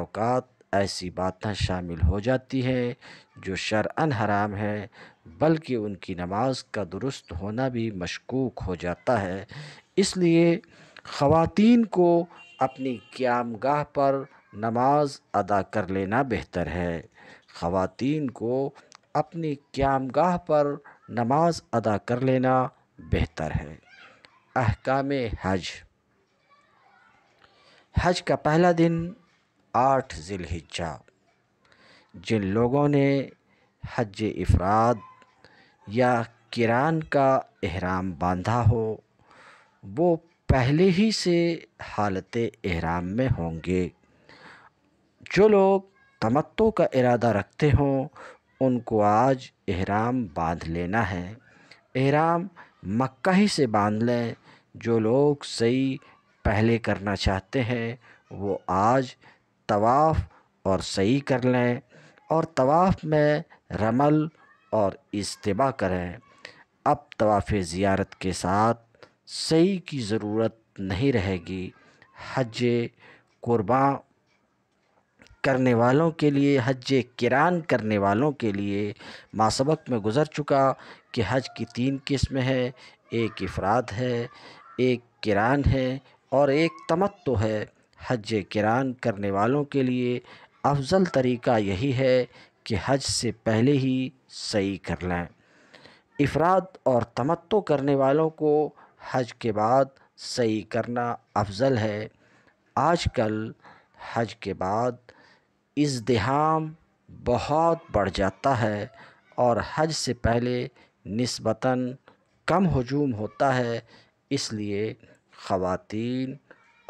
ऐसी बातें शामिल हो जाती हैं जो शरअन हराम है बल्कि उनकी नमाज का दुरुस्त होना भी मशकूक हो जाता है इसलिए ख़वातीन को अपनी क़्याम गाह पर नमाज़ अदा कर लेना बेहतर है ख़वातीन को अपनी क़्याम गाह पर नमाज़ अदा कर लेना बेहतर है अहकाम हज हज का पहला दिन आठ ज़िलहिज्जा जिन लोगों ने हज अफराद या किरान का एहराम बांधा हो वो पहले ही से हालत एहराम में होंगे जो लोग तमत्तों का इरादा रखते हों उनको आज एहराम बांध लेना है एहराम मक्का ही से बांध लें जो लोग सही पहले करना चाहते हैं वो आज तवाफ़ और सही कर लें और तवाफ़ में रमल और इस्तेबा करें अब तवाफ़ ज़ियारत के साथ सई की ज़रूरत नहीं रहेगी हज कुर्बान करने वालों के लिए हज किरान करने वालों के लिए मासबक में गुज़र चुका कि हज की तीन किस्म है एक अफराद है एक किरान है और एक तमत्तो है हज किरान करने वालों के लिए अफजल तरीका यही है कि हज से पहले ही सही कर लें अफराद और तमत्तो करने वालों को हज के बाद सही करना अफज़ल है आजकल हज के बाद इजदहाम बहुत बढ़ जाता है और हज से पहले नस्बता कम हजूम होता है इसलिए ख़वान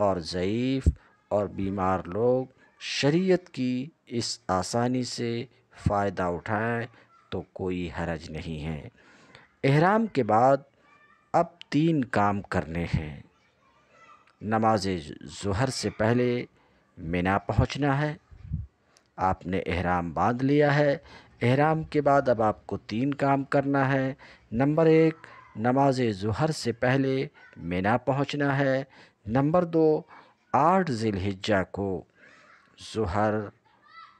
और ज़यीफ़ और बीमार लोग शरीयत की इस आसानी से फ़ायदा उठाएं तो कोई हरज नहीं है एहराम के बाद अब तीन काम करने हैं नमाज़ जहर से पहले मिना पहुंचना है आपने एहराम बांध लिया है एहराम के बाद अब आपको तीन काम करना है नंबर एक नमाज जहर से पहले मिना पहुंचना है नंबर दो आठ ज़िलहिज्जा को जहर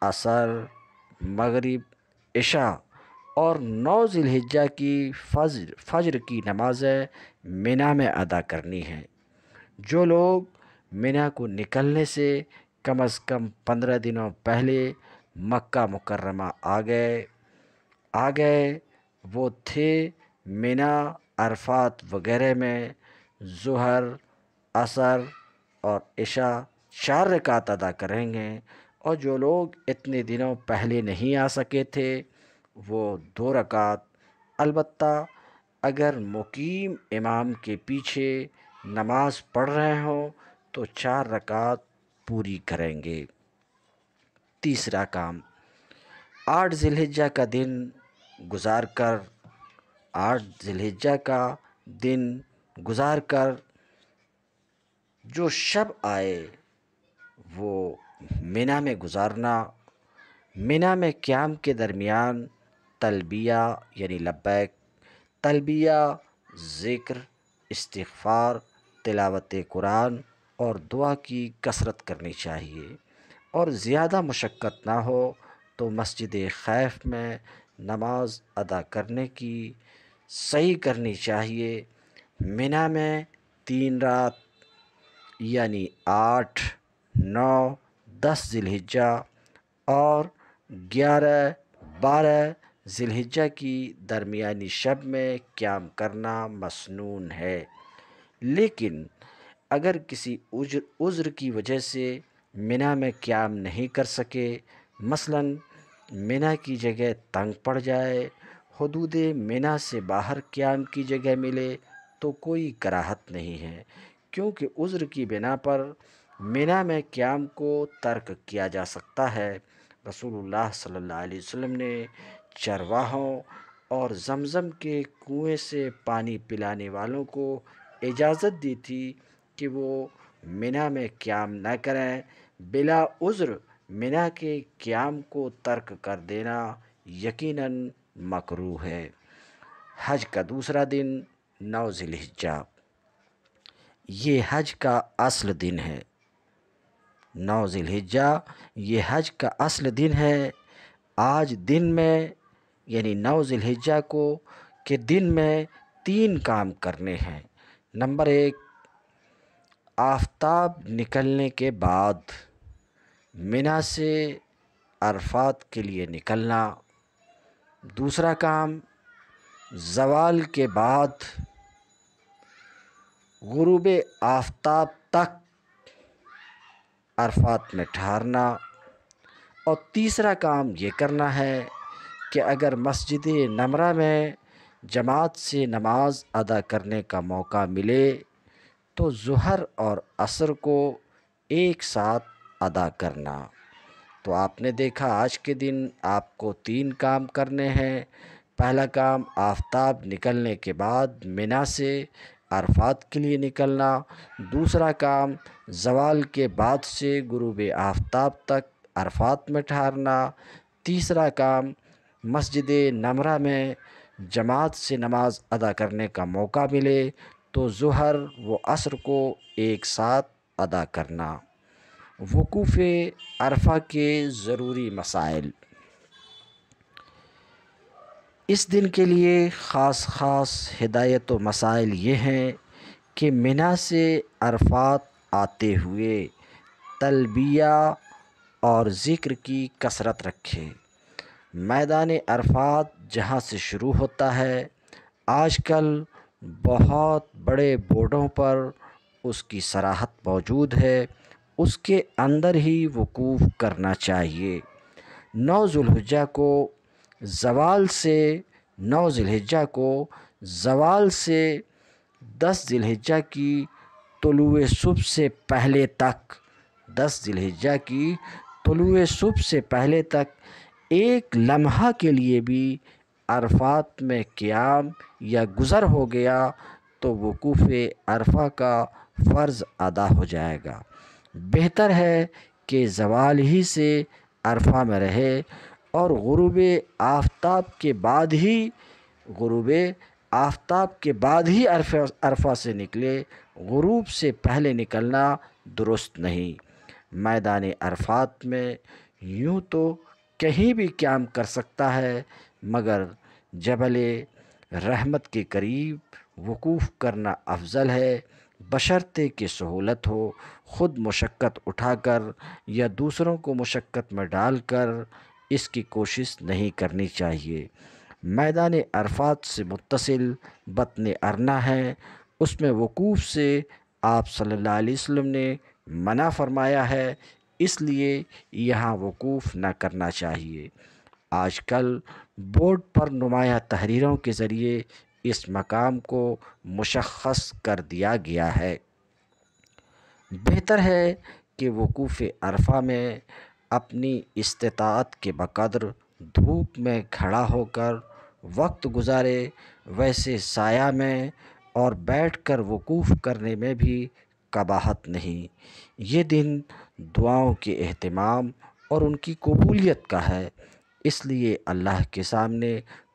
असर मगरिब इशा और नौ ज़िलहिज्जा की फजर फज्र की नमाज़ें मीना में अदा करनी हैं जो लोग मीना को निकलने से कम अज़ कम पंद्रह दिनों पहले मक्का मुकर्रमा आ गए आ गए वो थे मीना अरफात वगैरह में जहर असर और इशा चार रकात अदा करेंगे और जो लोग इतने दिनों पहले नहीं आ सके थे वो दो रकात अलबत् अगर मुकीम इमाम के पीछे नमाज़ पढ़ रहे हों तो चार रकात पूरी करेंगे तीसरा काम आठ जिलहिजा का दिन गुजार कर आठ जिलहिजा का दिन गुजार कर जो शब आए वो मीना में गुजारना मिना में क्याम के दरमियान तलबिया यानी लब्बैक तलबिया ज़िक्र इस्तफ़ार तिलावत कुरान और दुआ की कसरत करनी चाहिए और ज़्यादा मशक्क़त ना हो तो मस्जिद खैफ में नमाज अदा करने की सही करनी चाहिए मिना में तीन रात यानी आठ नौ दस जिलहिजा और ग्यारह बारह ज़िलहिजा की दरमियानी शब में क्याम करना मसनून है लेकिन अगर किसी उज्र उज़्र की वजह से मिना में क्याम नहीं कर सके मसलन मिना की जगह तंग पड़ जाए हदूद मिना से बाहर क्याम की जगह मिले तो कोई कराहत नहीं है क्योंकि उज़्र की बिना पर मिना में क्याम को तर्क किया जा सकता है रसूलुल्लाह सल्लल्लाहु अलैहि वसल्लम ने चरवाहों और जमज़म के कुएं से पानी पिलाने वालों को इजाज़त दी थी कि वो मिना में क्याम न करें बिला उज़्र मिना के क्याम को तर्क कर देना यकीनन मकरू है हज का दूसरा दिन नौ ज़िलहिज्जा ये हज का असल दिन है नौ ज़िलहिज्जा ये हज का असल दिन है आज दिन में यानी नौ ज़िलहिज्जा को के दिन में तीन काम करने हैं नंबर एक आफ़ताब निकलने के बाद मिना से अरफात के लिए निकलना दूसरा काम जवाल के बाद गुरूब आफ़ताब तक अरफात में ठहरना और तीसरा काम ये करना है कि अगर मस्जिद नमरा में जमात से नमाज अदा करने का मौका मिले तो जहर और असर को एक साथ अदा करना तो आपने देखा आज के दिन आपको तीन काम करने हैं पहला काम आफ्ताब निकलने के बाद मिना से अरफात के लिए निकलना दूसरा काम जवाल के बाद से गुरूब आफ्ताब तक अरफात में ठहरना तीसरा काम मस्जिद नमरा में जमात से नमाज अदा करने का मौका मिले तो जहर व असर को एक साथ अदा करना वकूफ़ अरफा के ज़रूरी मसाइल इस दिन के लिए ख़ास ख़ास हिदायत व मसाइल ये हैं कि मिना से अरफात आते हुए तलबिया और ज़िक्र की कसरत रखें मैदान अरफात जहाँ से शुरू होता है आजकल बहुत बड़े बोर्डों पर उसकी सराहत मौजूद है उसके अंदर ही वकूफ़ करना चाहिए नौ जुल्हजा को जवाल से नौ जिलहजा को जवाल से दस जिलहजा की तलु सुब से पहले तक दस जिलहजा की तलु सुब से पहले तक एक लम्हा के लिए भी अरफ़ात में क़्याम या गुज़र हो गया तो वक़ूफ़ अरफ़ा का फ़र्ज़ अदा हो जाएगा बेहतर है कि ज़वाल ही से अरफ़ा में रहे और ग़ुरूब आफ्ताब के बाद ही ग़ुरूब आफ्ताब के बाद ही अरफा अरफा से निकले गुरूब से पहले निकलना दुरुस्त नहीं मैदान अरफात में यूँ तो कहीं भी क़्याम कर सकता है मगर जबल रहमत के करीब वकूफ़ करना अफज़ल है बशर्ते कि सहूलत हो ख़ुद मशक्क़त उठाकर या दूसरों को मशक्क़त में डालकर इसकी कोशिश नहीं करनी चाहिए मैदान अरफात से मुतसिल बतन अरना है उसमें वकूफ़ से आप सल्लल्लाहु अलैहि वसल्लम ने मना फरमाया है इसलिए यहाँ वक़ूफ़ न करना चाहिए आजकल बोर्ड पर नुमाया तहरीरों के ज़रिए इस मक़ाम को मुशख़्ख़स कर दिया गया है बेहतर है कि वक़ूफ़ अरफा में अपनी इस्तात के बकदर धूप में खड़ा होकर वक्त गुजारे वैसे साया में और बैठकर वक़ूफ़ करने में भी कबाहत नहीं ये दिन दुआओं के अहतमाम और उनकी कबूलियत का है इसलिए अल्लाह के सामने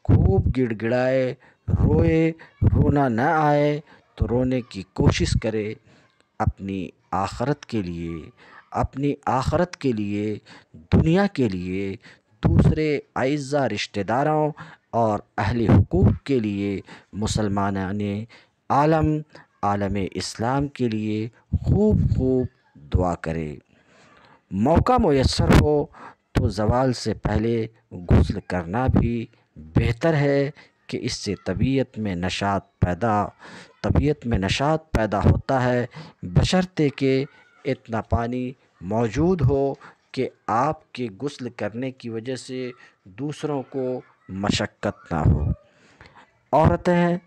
खूब गिड़गिड़ाए रोए रोना ना आए तो रोने की कोशिश करे अपनी आखरत के लिए अपनी आखरत के लिए दुनिया के लिए दूसरे अज्जा रिश्तेदारों और अहल हकूक़ के लिए मुसलमान आलम आलम इस्लाम के लिए खूब खूब दुआ करें मौका मैसर हो तो ज़वाल से पहले गसल करना भी बेहतर है कि इससे तबीयत में नशात पैदा तबीयत में नशात पैदा होता है बशर्ते के इतना पानी मौजूद हो कि आपके गसल करने की वजह से दूसरों को मशक्क़त ना हो औरतें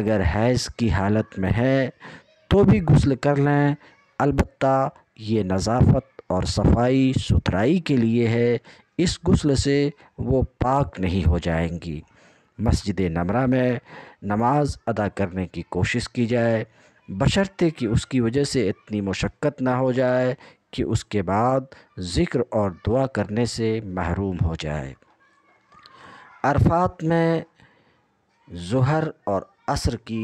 अगर हैज़ की हालत में है तो भी गसल कर लें अलबत् ये नज़ाफ़त और सफाई सुथराई के लिए है इस गसल से वो पाक नहीं हो जाएंगी मस्जिद नमरा में नमाज अदा करने की कोशिश की जाए बशर्ते कि उसकी वजह से इतनी मशक्क़त ना हो जाए कि उसके बाद ज़िक्र और दुआ करने से महरूम हो जाए अरफात में जहर और असर की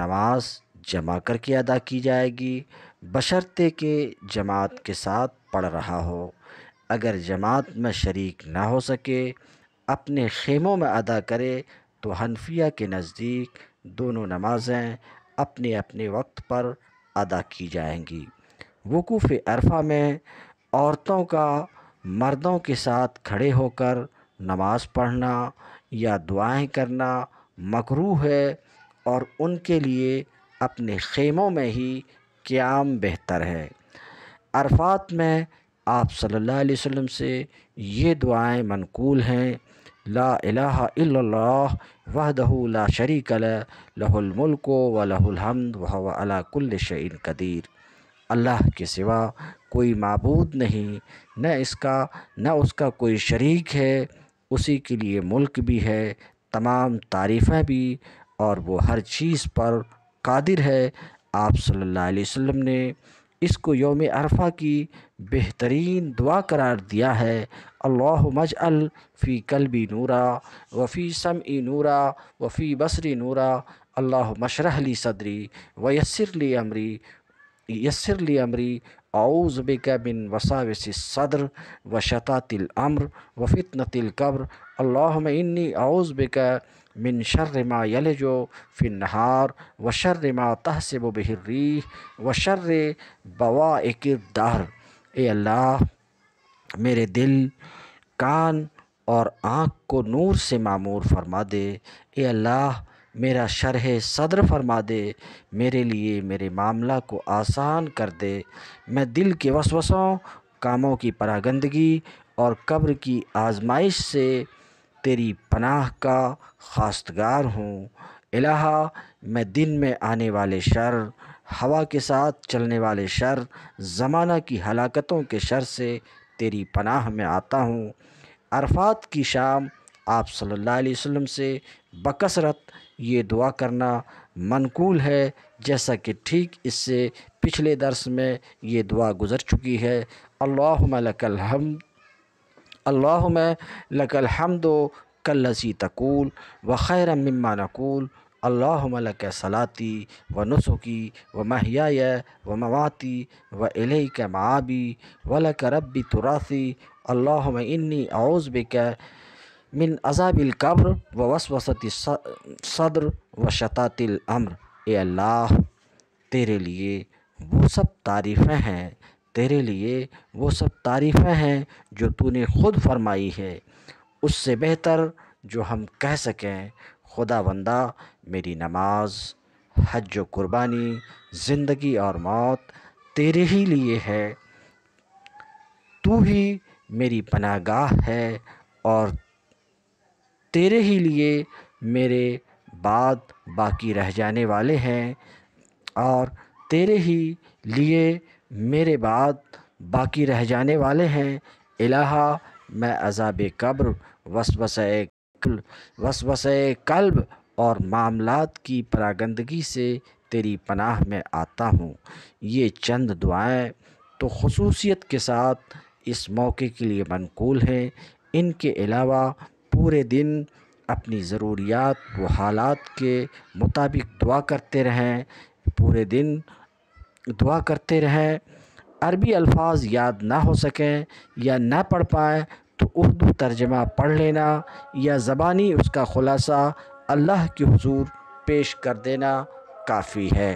नमाज जमा करके अदा की जाएगी बशर्ते के जमात के साथ पढ़ रहा हो अगर जमात में शरीक ना हो सके अपने खेमों में अदा करे तो हनफिया के नज़दीक दोनों नमाज़ें अपने अपने वक्त पर अदा की जाएंगी वकूफ़ अरफा में औरतों का मर्दों के साथ खड़े होकर नमाज़ पढ़ना या दुआएं करना मकरू है और उनके लिए अपने खेमों में ही क्याम बेहतर है अरफात में आप सल्लल्लाहु अलैहि वसल्लम से ये दुआएं मनकूल हैं ला इलाहा इल्लल्लाह ला शरीक लहुल मुल्क व लहुल हमद वह अला कुल शैन कदीर अल्लाह के सिवा कोई मबूद नहीं न इसका न उसका कोई शरीक है उसी के लिए मुल्क भी है तमाम तारीफ़ें भी और वो हर चीज़ पर कादिर है आप सल्लल्लाहु अलैहि वसल्लम ने इसको योम अरफा की बेहतरीन दुआ करार दिया है अल्लाह मजअल फ़ी कलबी नूरा वफ़ी ई नूरा वफ़ी बसरी नूरा अल्लाह मशरहली सदरी व यसरली अमरी यसरली अमरी आउज़ बिन वसाविस सदर व शतातिल अम्र व फितनतिल कब्र अल्लाह इन्नी आउज़ बिका मिन शर्र मा यलजो फिर नहार व शर्र मा तहसब बहर्री व शर्र बवा दार ए अल्लाह मेरे दिल कान और आँख को नूर से मामूर फरमा दे ए अल्लाह मेरा शरह सदर फरमा दे मेरे लिए मेरे मामला को आसान कर दे मैं दिल के वसवसों कामों की परागंदगी और कब्र की आजमाइश से तेरी पनाह का खास्तगार हूँ इलाहा मैं दिन में आने वाले शर हवा के साथ चलने वाले शर ज़माना की हलाकतों के शर से तेरी पनाह में आता हूँ अरफात की शाम आप सल्लल्लाहु अलैहि वसल्लम से बकसरत ये दुआ करना मनकूल है जैसा कि ठीक इससे पिछले दर्स में ये दुआ गुज़र चुकी है अल्लाह लकल हम अल्लाह लकल दो कल्लसी तकूल व खैर मम्मा नकूल अल्लाक सलाती व नसुकी व महिया व मवाती व इलही के माबी वलक रबी तुरासी अल्लाह इन्नी आउज़बिक मिन अजाबिल कब्र व वसवसती सदर व शतातिल अम्र ए अल्लाह तेरे लिए वो सब तारीफ़ें हैं तेरे लिए वो सब तारीफ़ें हैं जो तूने खुद फरमाई है उससे बेहतर जो हम कह सकें खुदा बंदा मेरी नमाज हज व कुर्बानी ज़िंदगी और मौत तेरे ही लिए है तू ही मेरी पनागाह है और तेरे ही लिए मेरे बाद बाकी रह जाने वाले हैं और तेरे ही लिए मेरे बाद बाकी रह जाने वाले हैं इलाहा मैं अजाब कब्र वसवस वसवस कल्ब और मामलात की परागंदगी से तेरी पनाह में आता हूँ ये चंद दुआएं तो खसूसियत के साथ इस मौके के लिए मनकूल हैं इनके अलावा पूरे दिन अपनी ज़रूरियात व हालात के मुताबिक दुआ करते रहें पूरे दिन दुआ करते रहें अरबी अल्फाज याद ना हो सकें या ना पढ़ पाएँ तो उर्दू तर्जमा पढ़ लेना या ज़बानी उसका ख़ुलासा अल्लाह के हजूर पेश कर देना काफ़ी है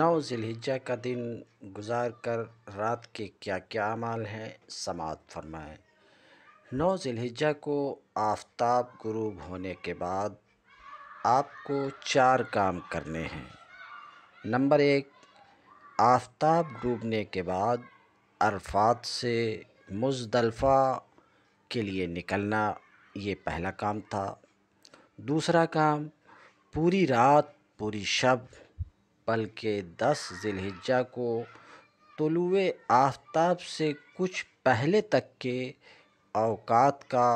नौ ज़िलहिजा का दिन गुजार कर रात के क्या क्या अमाल हैं समात फरमाएँ नौ ज़िलहिजा को आफ्ताब गुरूब होने के बाद आपको चार काम करने हैं नंबर एक आफ्ताब डूबने के बाद अरफात से मुज़दलफ़ा के लिए निकलना ये पहला काम था दूसरा काम पूरी रात पूरी शब बल्कि दस जिलहिजा को तलु आफ्ताब से कुछ पहले तक के अवकात का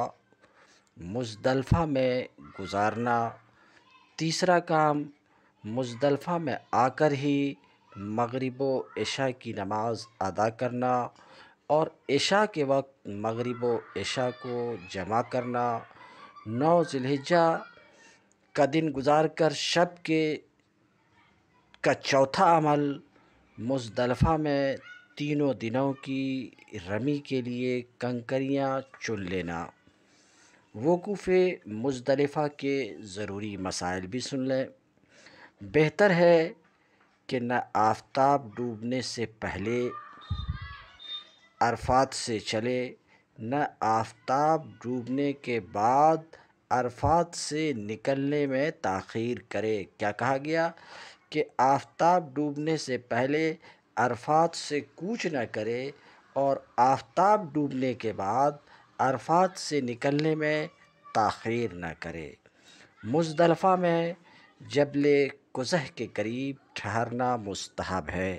मुजदलफ़ा में गुजारना तीसरा काम मुजदलफ़ा में आकर ही मगरब व इशा की नमाज़ अदा करना और ऐशा के वक्त मगरब व इशा को जमा करना नौ जिलहिजा का दिन गुजार कर शब के का चौथा अमल मुजदलफ़ा में तीनों दिनों की रमी के लिए कंकरियाँ चुन लेना वकूफ़ मुजलफ़ा के ज़रूरी मसाइल भी सुन लें बेहतर है कि न आफ्ताब डूबने से पहले अरफात से चले न आफ्ताब डूबने के बाद अरफात से निकलने में ताख़ीर करे क्या कहा गया कि आफ्ताब डूबने से पहले अरफात से कूच न करे और आफ्ताब डूबने के बाद अरफात से निकलने में ताख़ीर न करे मुजदलफ़ा में जबले कुजह के करीब ठहरना मुस्तहब है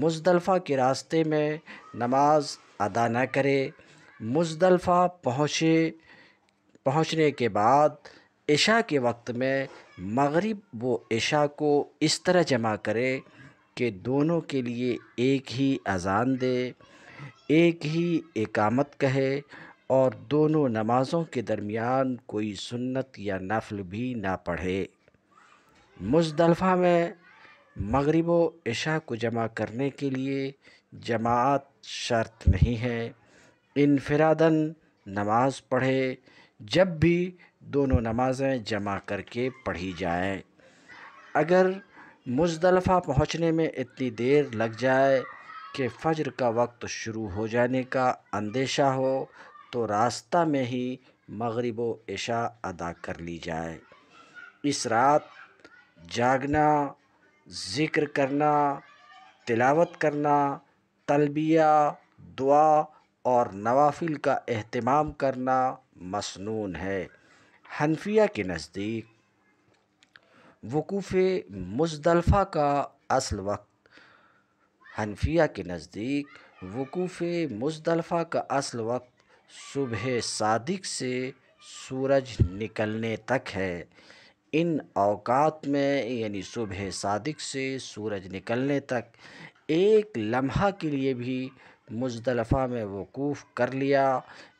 मुजदलफ़ा के रास्ते में नमाज अदा न करे मुजदलफ़ा पहुँचे पहुँचने के बाद इशा के वक्त में मगरिब व इशा को इस तरह जमा करे कि दोनों के लिए एक ही अजान दे एक ही एकामत कहे और दोनों नमाज़ों के दरमियान कोई सुन्नत या नफल भी ना पढ़े मुजदलफ़ा में मगरब व को जमा करने के लिए जमात शर्त नहीं है इनफरादन नमाज पढ़े जब भी दोनों नमाज़ें जमा करके पढ़ी जाए अगर मुजदलफ़ा पहुँचने में इतनी देर लग जाए कि फ़ज्र का वक्त शुरू हो जाने का अंदेशा हो तो रास्ता में ही मगरब व अदा कर ली जाए इस रात जागना ज़िक्र करना तिलावत करना तलबिया दुआ और नवाफ़िल का अहतमाम करना मसनून है हनफिया के नज़दीक वकूफ़ मुजदलफ़ा का असल वक्त हनफिया के नज़दीक वकूफ़ मुजदलफ़ा का असल वक्त सुबह सादिक से सूरज निकलने तक है इन अवकात में यानी सुबह सादिक़ से सूरज निकलने तक एक लम्हा के लिए भी मुज़दलफ़ा में वक़ूफ़ कर लिया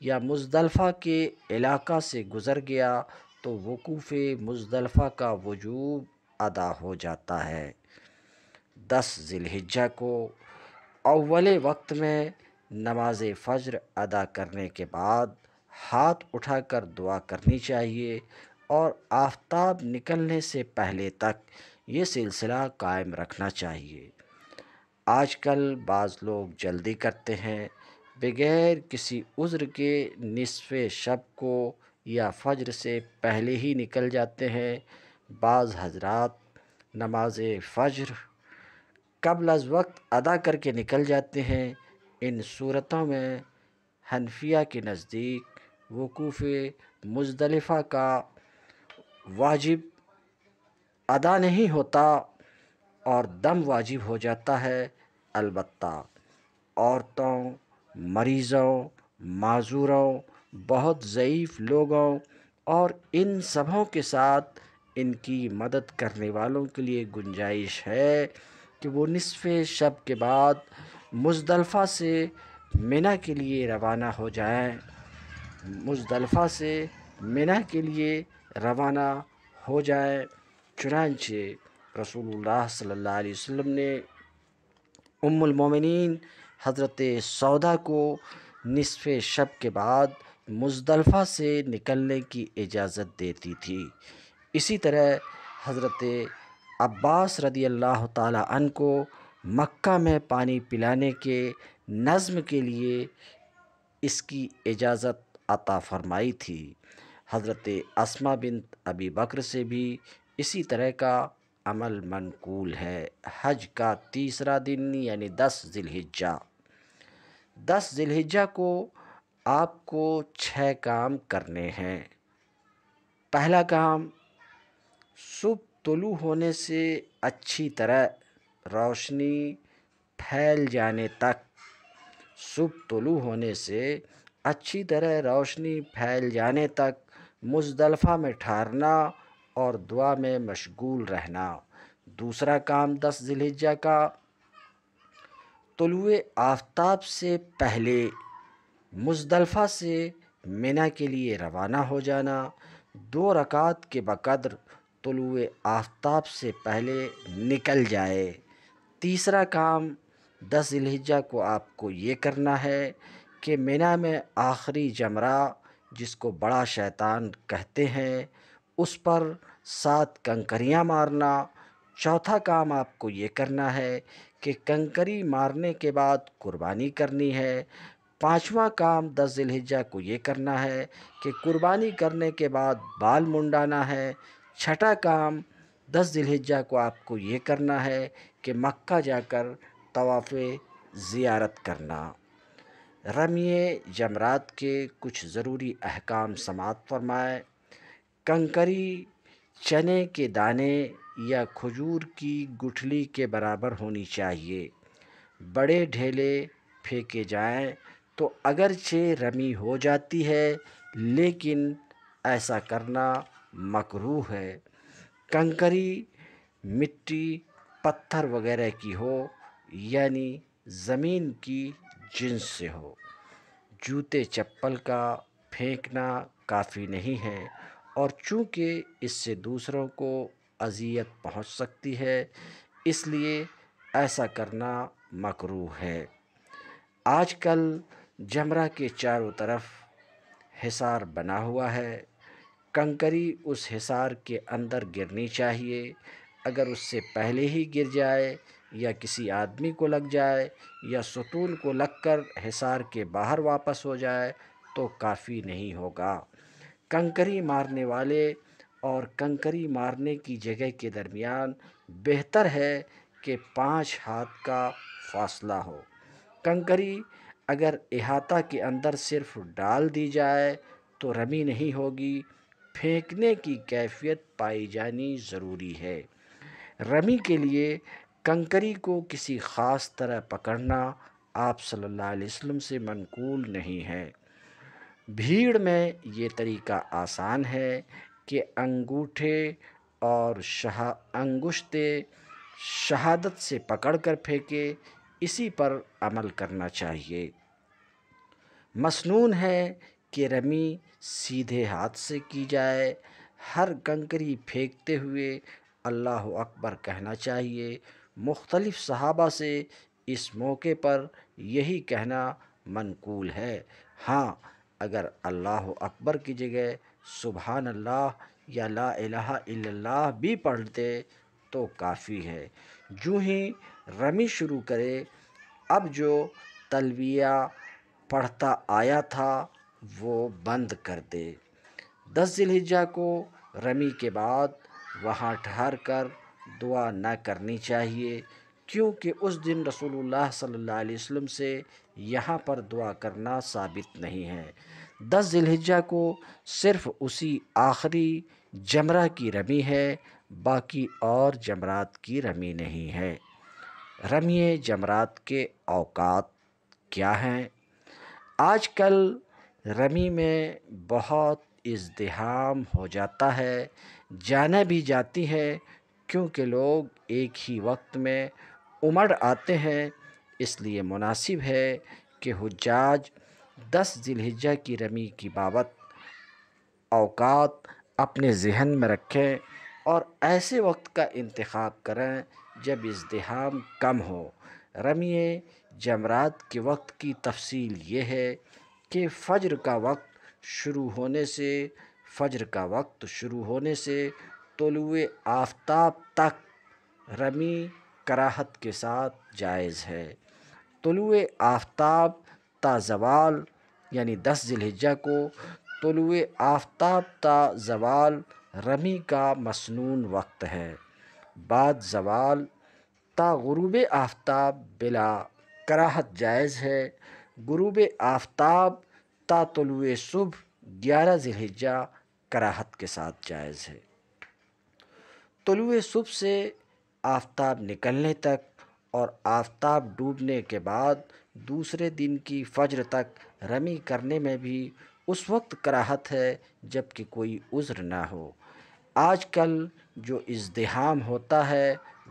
या मुज़दलफ़ा के इलाक़ा से गुज़र गया तो वक़ूफ़ मुज़दलफ़ा का वजूब अदा हो जाता है दस ज़िलहिज्जा को अव्वल वक्त में नमाज फ़ज्र अदा करने के बाद हाथ उठाकर दुआ करनी चाहिए और आफ्ताब निकलने से पहले तक ये सिलसिला कायम रखना चाहिए आजकल बाज़ लोग जल्दी करते हैं बग़ैर किसी उज़्र के निसफ़ शब को या फज्र से पहले ही निकल जाते हैं बाज़ हजरात नमाज फ़ज्र कबल अज़ वक्त अदा करके निकल जाते हैं इन सूरतों में हनफिया के नज़दीक वकूफ़ मुजदलफ़ा का वाजिब अदा नहीं होता और दम वाजिब हो जाता है अलबत् औरतों मरीज़ों माजूरों बहुत ज़यीफ़ लोगों और इन सबों के साथ इनकी मदद करने वालों के लिए गुंजाइश है कि वो निसफ़ शब के बाद मुजदलफ़ा से मिना के लिए रवाना हो जाएं मुजदलफ़ा से मिना के लिए रवाना हो जाए चुनानचे रसूलुल्लाह सल्लल्लाहु अलैहि वसल्लम ने उम्मुल मोमिनीन हज़रत सौदा को निसफ़ शब के बाद मुजदलफ़ा से निकलने की इजाज़त देती थी इसी तरह हज़रत अब्बास रदी अल्लाह तन को मक्का में पानी पिलाने के नज़म के लिए इसकी इजाज़त अता फरमाई थी हज़रत आसमा बिन अबी बकर से भी इसी तरह का अमल मनकूल है हज का तीसरा दिन यानी दस जिलहिजा दस जिलहिजा को आपको छः काम करने हैं पहला काम सुबह तुलू होने से अच्छी तरह रोशनी फैल जाने तक सुबह तुलू होने से अच्छी तरह रोशनी फैल जाने तक मुजदलफ़ा में ठहरना और दुआ में मशगूल रहना दूसरा काम दस जिलहिजा का तुलुए आफ़ताब से पहले मुजदलफ़ा से मिना के लिए रवाना हो जाना दो रकात के बकदर तुलुए आफ़ताब से पहले निकल जाए तीसरा काम दस जिलहिजा को आपको ये करना है कि मिना में आखिरी जमरा जिसको बड़ा शैतान कहते हैं उस पर सात कंकरियाँ मारना चौथा काम आपको ये करना है कि कंकरी मारने के बाद कुर्बानी करनी है पांचवा काम दस जिलहिजा को ये करना है कि कुर्बानी करने के बाद बाल मुंडाना है छठा काम दस जिलहिजा को आपको ये करना है कि मक्का जाकर तवाफ़ ज़ियारत करना रमीय जमरात के कुछ ज़रूरी अहकाम समात फरमाए कंकरी चने के दाने या खजूर की गुठली के बराबर होनी चाहिए बड़े ढेले फेंके जाएं तो अगरचे रमी हो जाती है लेकिन ऐसा करना मकरू है कंकरी मिट्टी पत्थर वगैरह की हो यानी ज़मीन की जिन्स से हो जूते चप्पल का फेंकना काफ़ी नहीं है और चूँकि इससे दूसरों को अजियत पहुँच सकती है इसलिए ऐसा करना मकरू है आजकल जमरा के चारों तरफ हिसार बना हुआ है कंकरी उस हिसार के अंदर गिरनी चाहिए अगर उससे पहले ही गिर जाए या किसी आदमी को लग जाए या सतूल को लगकर हिसार के बाहर वापस हो जाए तो काफ़ी नहीं होगा कंकरी मारने वाले और कंकरी मारने की जगह के दरमियान बेहतर है कि पाँच हाथ का फासला हो कंकरी अगर अहाता के अंदर सिर्फ डाल दी जाए तो रमी नहीं होगी फेंकने की कैफियत पाई जानी ज़रूरी है रमी के लिए कंकरी को किसी ख़ास तरह पकड़ना आप सल्लल्लाहु अलैहि वसल्लम से मनकूल नहीं है भीड़ में ये तरीका आसान है कि अंगूठे और शह अंगुश्ते शहादत से पकड़ कर फेंके इसी पर अमल करना चाहिए मसनून है कि रमी सीधे हाथ से की जाए हर कंकरी फेंकते हुए अल्लाह अकबर कहना चाहिए मुख्तलिफ़ सहाबा से इस मौके पर यही कहना मनकूल है हाँ अगर अल्लाह अकबर की जगह सुबहान अल्लाह या ला इलाहा इल्लल्लाह भी पढ़ते तो काफ़ी है जो ही रमी शुरू करे अब जो तलविया पढ़ता आया था वो बंद कर दे दस जिलहिजा को रमी के बाद वहाँ ठहर कर दुआ ना करनी चाहिए क्योंकि उस दिन रसूलुल्लाह सल्लल्लाहु अलैहि वसल्लम से यहाँ पर दुआ करना साबित नहीं है दस जिलहिजा को सिर्फ़ उसी आखिरी जमरा की रमी है बाकी और जमरात की रमी नहीं है रमी जमरात के अवकात क्या हैं आजकल रमी में बहुत इजदहाम हो जाता है जाना भी जाती है क्योंकि लोग एक ही वक्त में उमड़ आते हैं इसलिए मुनासिब है कि हजाज दस जिलहिजा की रमी की बाबत अवकात अपने जहन में रखें और ऐसे वक्त का इंतखब करें जब इजदहाम कम हो रमिए जमरात के वक्त की तफसील ये है कि फ़जर का वक्त शुरू होने से फ़जर का वक्त शुरू होने से तुलुए आफ्ताब तक रमी कराहत के साथ जायज़ है तलु आफ्ताब ता यानि यानी दस जिलहिजा को तुलुए आफ्ताब ता जवाल रमी का मसनून वक्त है बाद जवाल ता गुरूब बिला कराहत जायज़ है गुरूब आफ्ताब ता तुलुए सुबह ग्यारह जिलहिजा कराहत के साथ जायज़ है तलु सुबह से आफ़ताब निकलने तक और आफ़ताब डूबने के बाद दूसरे दिन की फ़ज्र तक रमी करने में भी उस वक्त कराहत है जबकि कोई उज़्र ना हो आजकल जो इज़्दहाम होता है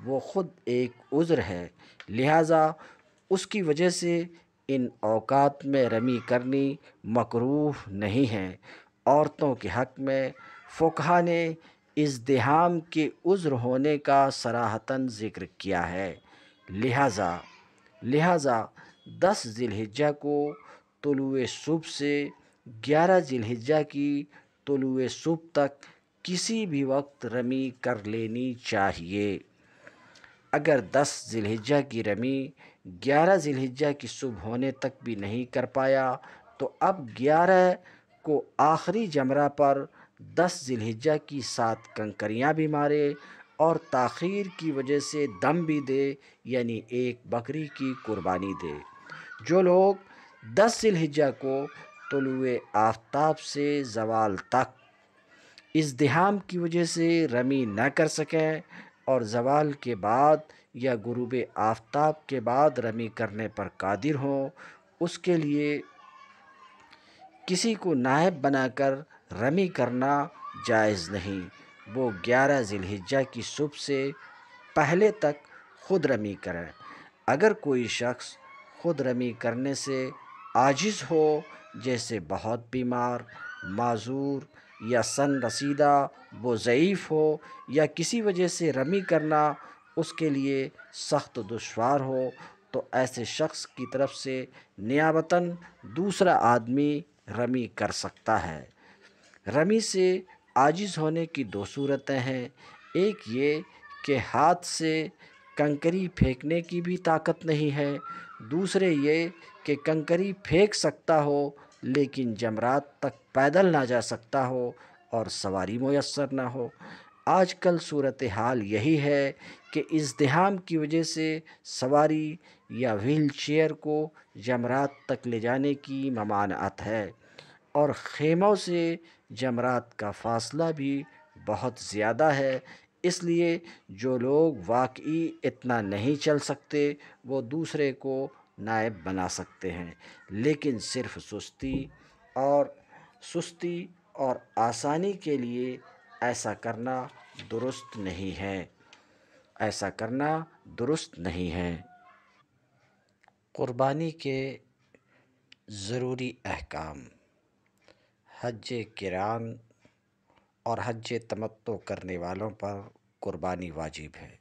वो ख़ुद एक उज़्र है लिहाजा उसकी वजह से इन अवकात में रमी करनी मकरूह नहीं है औरतों के हक़ में फ़ोकहा ने इज़्दिहाम के उज़्र होने का सराहतन ज़िक्र किया है लिहाजा लिहाजा दस ज़िलहिज्जा को तलु सुबह से ग्यारह ज़िलहिज्जा की तलु सुबह तक किसी भी वक्त रमी कर लेनी चाहिए अगर दस ज़िलहिज्जा की रमी ग्यारह ज़िलहिज्जा की सुबह होने तक भी नहीं कर पाया तो अब ग्यारह को आखिरी जमरा पर दस जिलहिजा की सात कंकरियाँ भी मारे और ताखीर की वजह से दम भी दे यानी एक बकरी की कुर्बानी दे जो लोग दस जिलहिजा को तलुए आफ्ताब से जवाल तक इजदहाम की वजह से रमी न कर सकें और जवाल के बाद या गुरूब आफ्ताब के बाद रमी करने पर कादिर हों उसके लिए किसी को नायब बनाकर रमी करना जायज़ नहीं वो ग्यारह ज़िलहिज्जा की सुबह से पहले तक खुद रमी करें अगर कोई शख्स खुद रमी करने से आजिज़ हो जैसे बहुत बीमार माजूर या सन रसीदा वो ज़यीफ़ हो या किसी वजह से रमी करना उसके लिए सख्त दुशवार हो तो ऐसे शख्स की तरफ से नियाबता दूसरा आदमी रमी कर सकता है रमी से आजिज़ होने की दो सूरतें हैं एक ये कि हाथ से कंकरी फेंकने की भी ताकत नहीं है दूसरे ये कि कंकरी फेंक सकता हो लेकिन जमरात तक पैदल ना जा सकता हो और सवारी मैसर ना हो आजकल सूरत हाल यही है कि इजदहाम की वजह से सवारी या व्हील चेयर को जमरात तक ले जाने की ममानत है और खेमों से जमरात का फ़ासला भी बहुत ज़्यादा है इसलिए जो लोग वाकई इतना नहीं चल सकते वो दूसरे को नायब बना सकते हैं लेकिन सिर्फ सुस्ती और सुस्ती और आसानी के लिए ऐसा करना दुरुस्त नहीं है ऐसा करना दुरुस्त नहीं है क़ुरबानी के ज़रूरी अहकाम हज किरान और हज तमत्तो करने वालों पर क़ुरबानी वाजिब है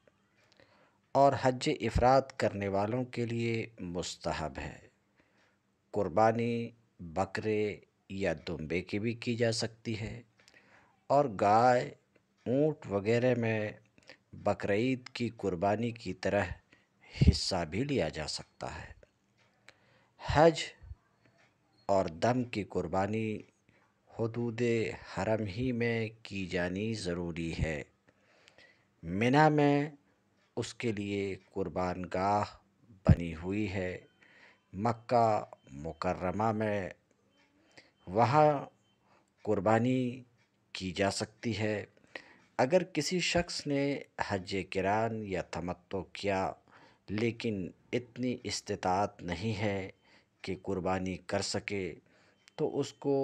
और हज इफ़रात करने वालों के लिए मुस्तहब है क़ुरबानी बकरे या दुम्बे की भी की जा सकती है और गाय ऊँट वगैरह में बकरीद की क़ुरबानी की तरह हिस्सा भी लिया जा सकता है हज और दम की क़ुरबानी हदूद हरम ही में की जानी ज़रूरी है मिना में उसके लिए कुर्बान गाह बनी हुई है मक्का मुकर्रमा में वहाँ कुर्बानी की जा सकती है अगर किसी शख्स ने हज किरान या तमत्तो किया लेकिन इतनी इस्तात नहीं है कि कुर्बानी कर सके तो उसको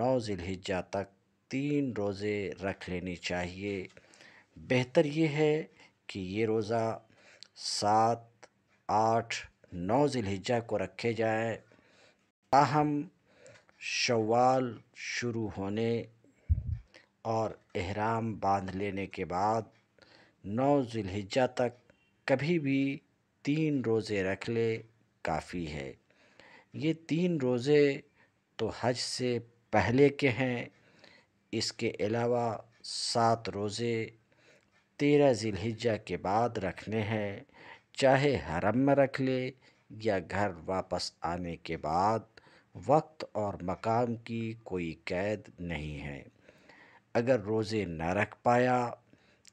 नौ जिलहिजा तक तीन रोज़े रख लेने चाहिए बेहतर ये है कि ये रोज़ा सात आठ नौ जिलहिजा को रखे जाए ताहम शवाल शुरू होने और एहराम बांध लेने के बाद नौ जिलहिजा तक कभी भी तीन रोज़े रख ले काफ़ी है ये तीन रोज़े तो हज से पहले के हैं इसके अलावा सात रोज़े तेरह जिलहिजा के बाद रखने हैं चाहे हरम में रख ले या घर वापस आने के बाद वक्त और मकाम की कोई कैद नहीं है अगर रोज़े न रख पाया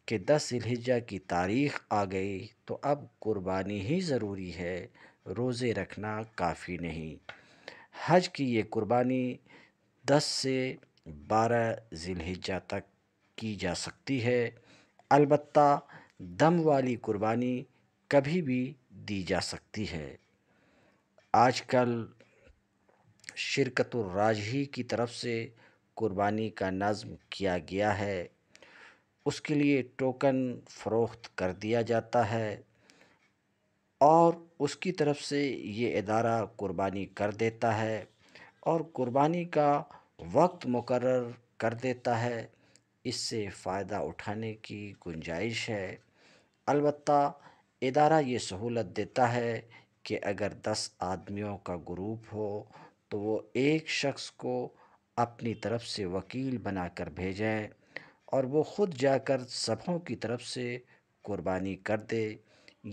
कि दस जिलहिजा की तारीख़ आ गई तो अब कुर्बानी ही ज़रूरी है रोज़े रखना काफ़ी नहीं हज की ये कुर्बानी दस से बारह जिलहिजा तक की जा सकती है अलबत् दम वाली कुर्बानी कभी भी दी जा सकती है आजकल ही की तरफ से कुर्बानी का नज़म किया गया है उसके लिए टोकन फ़रोख्त कर दिया जाता है और उसकी तरफ से ये अदारा क़ुरबानी कर देता है और क़ुरबानी का वक्त मुकर कर देता है इससे फ़ायदा उठाने की गुंजाइश है अलबत् अदारा ये सहूलत देता है कि अगर दस आदमियों का ग्रुप हो तो वो एक शख्स को अपनी तरफ से वकील बनाकर भेजें और वो ख़ुद जाकर सबों की तरफ से कुर्बानी कर दे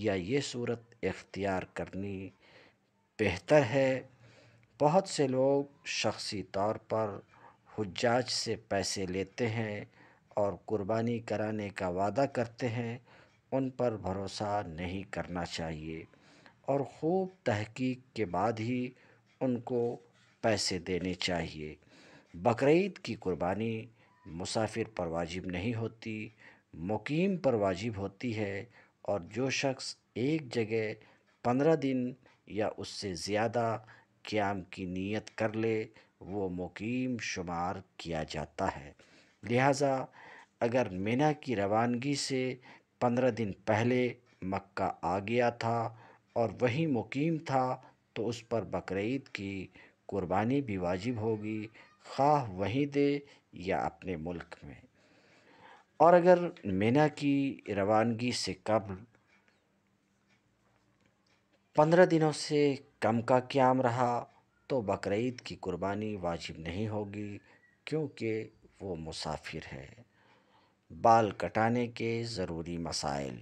या ये सूरत इख्तियार करनी बेहतर है बहुत से लोग शख़्सी तौर पर हुज्जाज से पैसे लेते हैं और कुर्बानी कराने का वादा करते हैं उन पर भरोसा नहीं करना चाहिए और खूब तहक़ीक के बाद ही उनको पैसे देने चाहिए बकर की क़ुरबानी मुसाफिर पर वाजिब नहीं होती मुकीम पर वाजिब होती है और जो शख्स एक जगह पंद्रह दिन या उससे ज़्यादा क़्याम की नीयत कर ले वो मुक़ीम शुमार किया जाता है लिहाजा अगर मीना की रवानगी से पंद्रह दिन पहले मक्का आ गया था और वहीं मुक़ीम था तो उस पर बकरीद की कुर्बानी भी वाजिब होगी ख़्वाह वहीं दे या अपने मुल्क में और अगर मीना की रवानगी से कबल पंद्रह दिनों से कम का क़्याम रहा तो बकरीद की कुर्बानी वाजिब नहीं होगी क्योंकि वो मुसाफिर है बाल कटाने के ज़रूरी मसाइल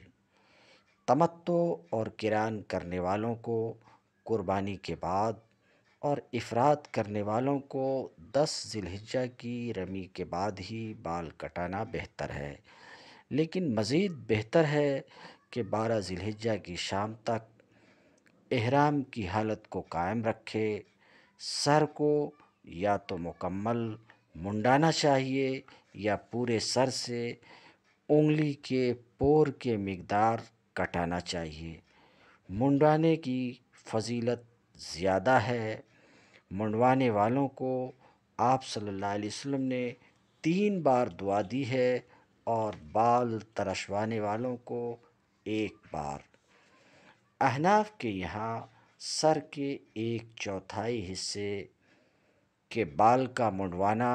तमत्तो और किरान करने वालों को कुर्बानी के बाद और इफ़रात करने वालों को दस जिलहिजा की रमी के बाद ही बाल कटाना बेहतर है लेकिन मज़ीद बेहतर है कि बारह जिलहिजा की शाम तक एहराम की हालत को कायम रखे सर को या तो मुकम्मल मुंडाना चाहिए या पूरे सर से उंगली के पोर के मकदार कटाना चाहिए मुंडाने की फजीलत ज़्यादा है मुंडवाने वालों को आप सल्लल्लाहु अलैहि वसल्लम ने तीन बार दुआ दी है और बाल तरशवाने वालों को एक बार अहनाफ के यहाँ सर के एक चौथाई हिस्से के बाल का मुंडवाना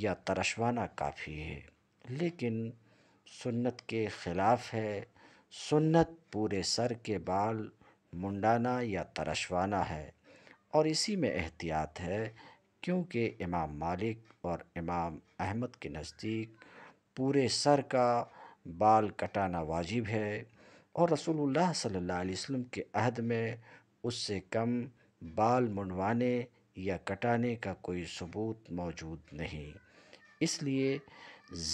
या तरशवाना काफ़ी है लेकिन सुन्नत के ख़िलाफ़ है सुन्नत पूरे सर के बाल मुंडाना या तरशवाना है और इसी में एहतियात है क्योंकि इमाम मालिक और इमाम अहमद के नज़दीक पूरे सर का बाल कटाना वाजिब है और रसूलुल्लाह सल्लल्लाहु अलैहि वसल्लम के अहद में उससे कम बाल मुंडवाने या कटाने का कोई सबूत मौजूद नहीं इसलिए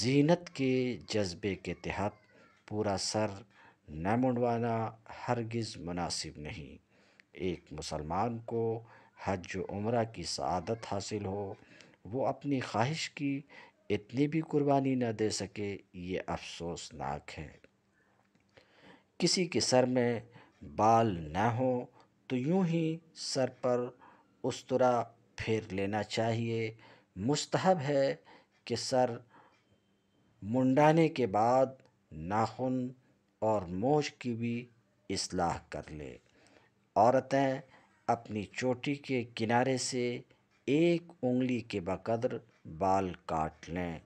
जीनत के जज्बे के तहत पूरा सर न मुंडवाना हरगिज़ मुनासिब नहीं एक मुसलमान को हज उम्र की सआदत हासिल हो वो अपनी ख्वाहिश की इतनी भी कुर्बानी न दे सके ये अफसोसनाक है किसी के सर में बाल ना हों तो यूँ ही सर पर उस्तरा फेर लेना चाहिए मुस्तहब है कि सर मुंडाने के बाद नाख़ून और मोज की भी इस्लाह कर ले औरतें अपनी चोटी के किनारे से एक उंगली के बकदर बाल काट लें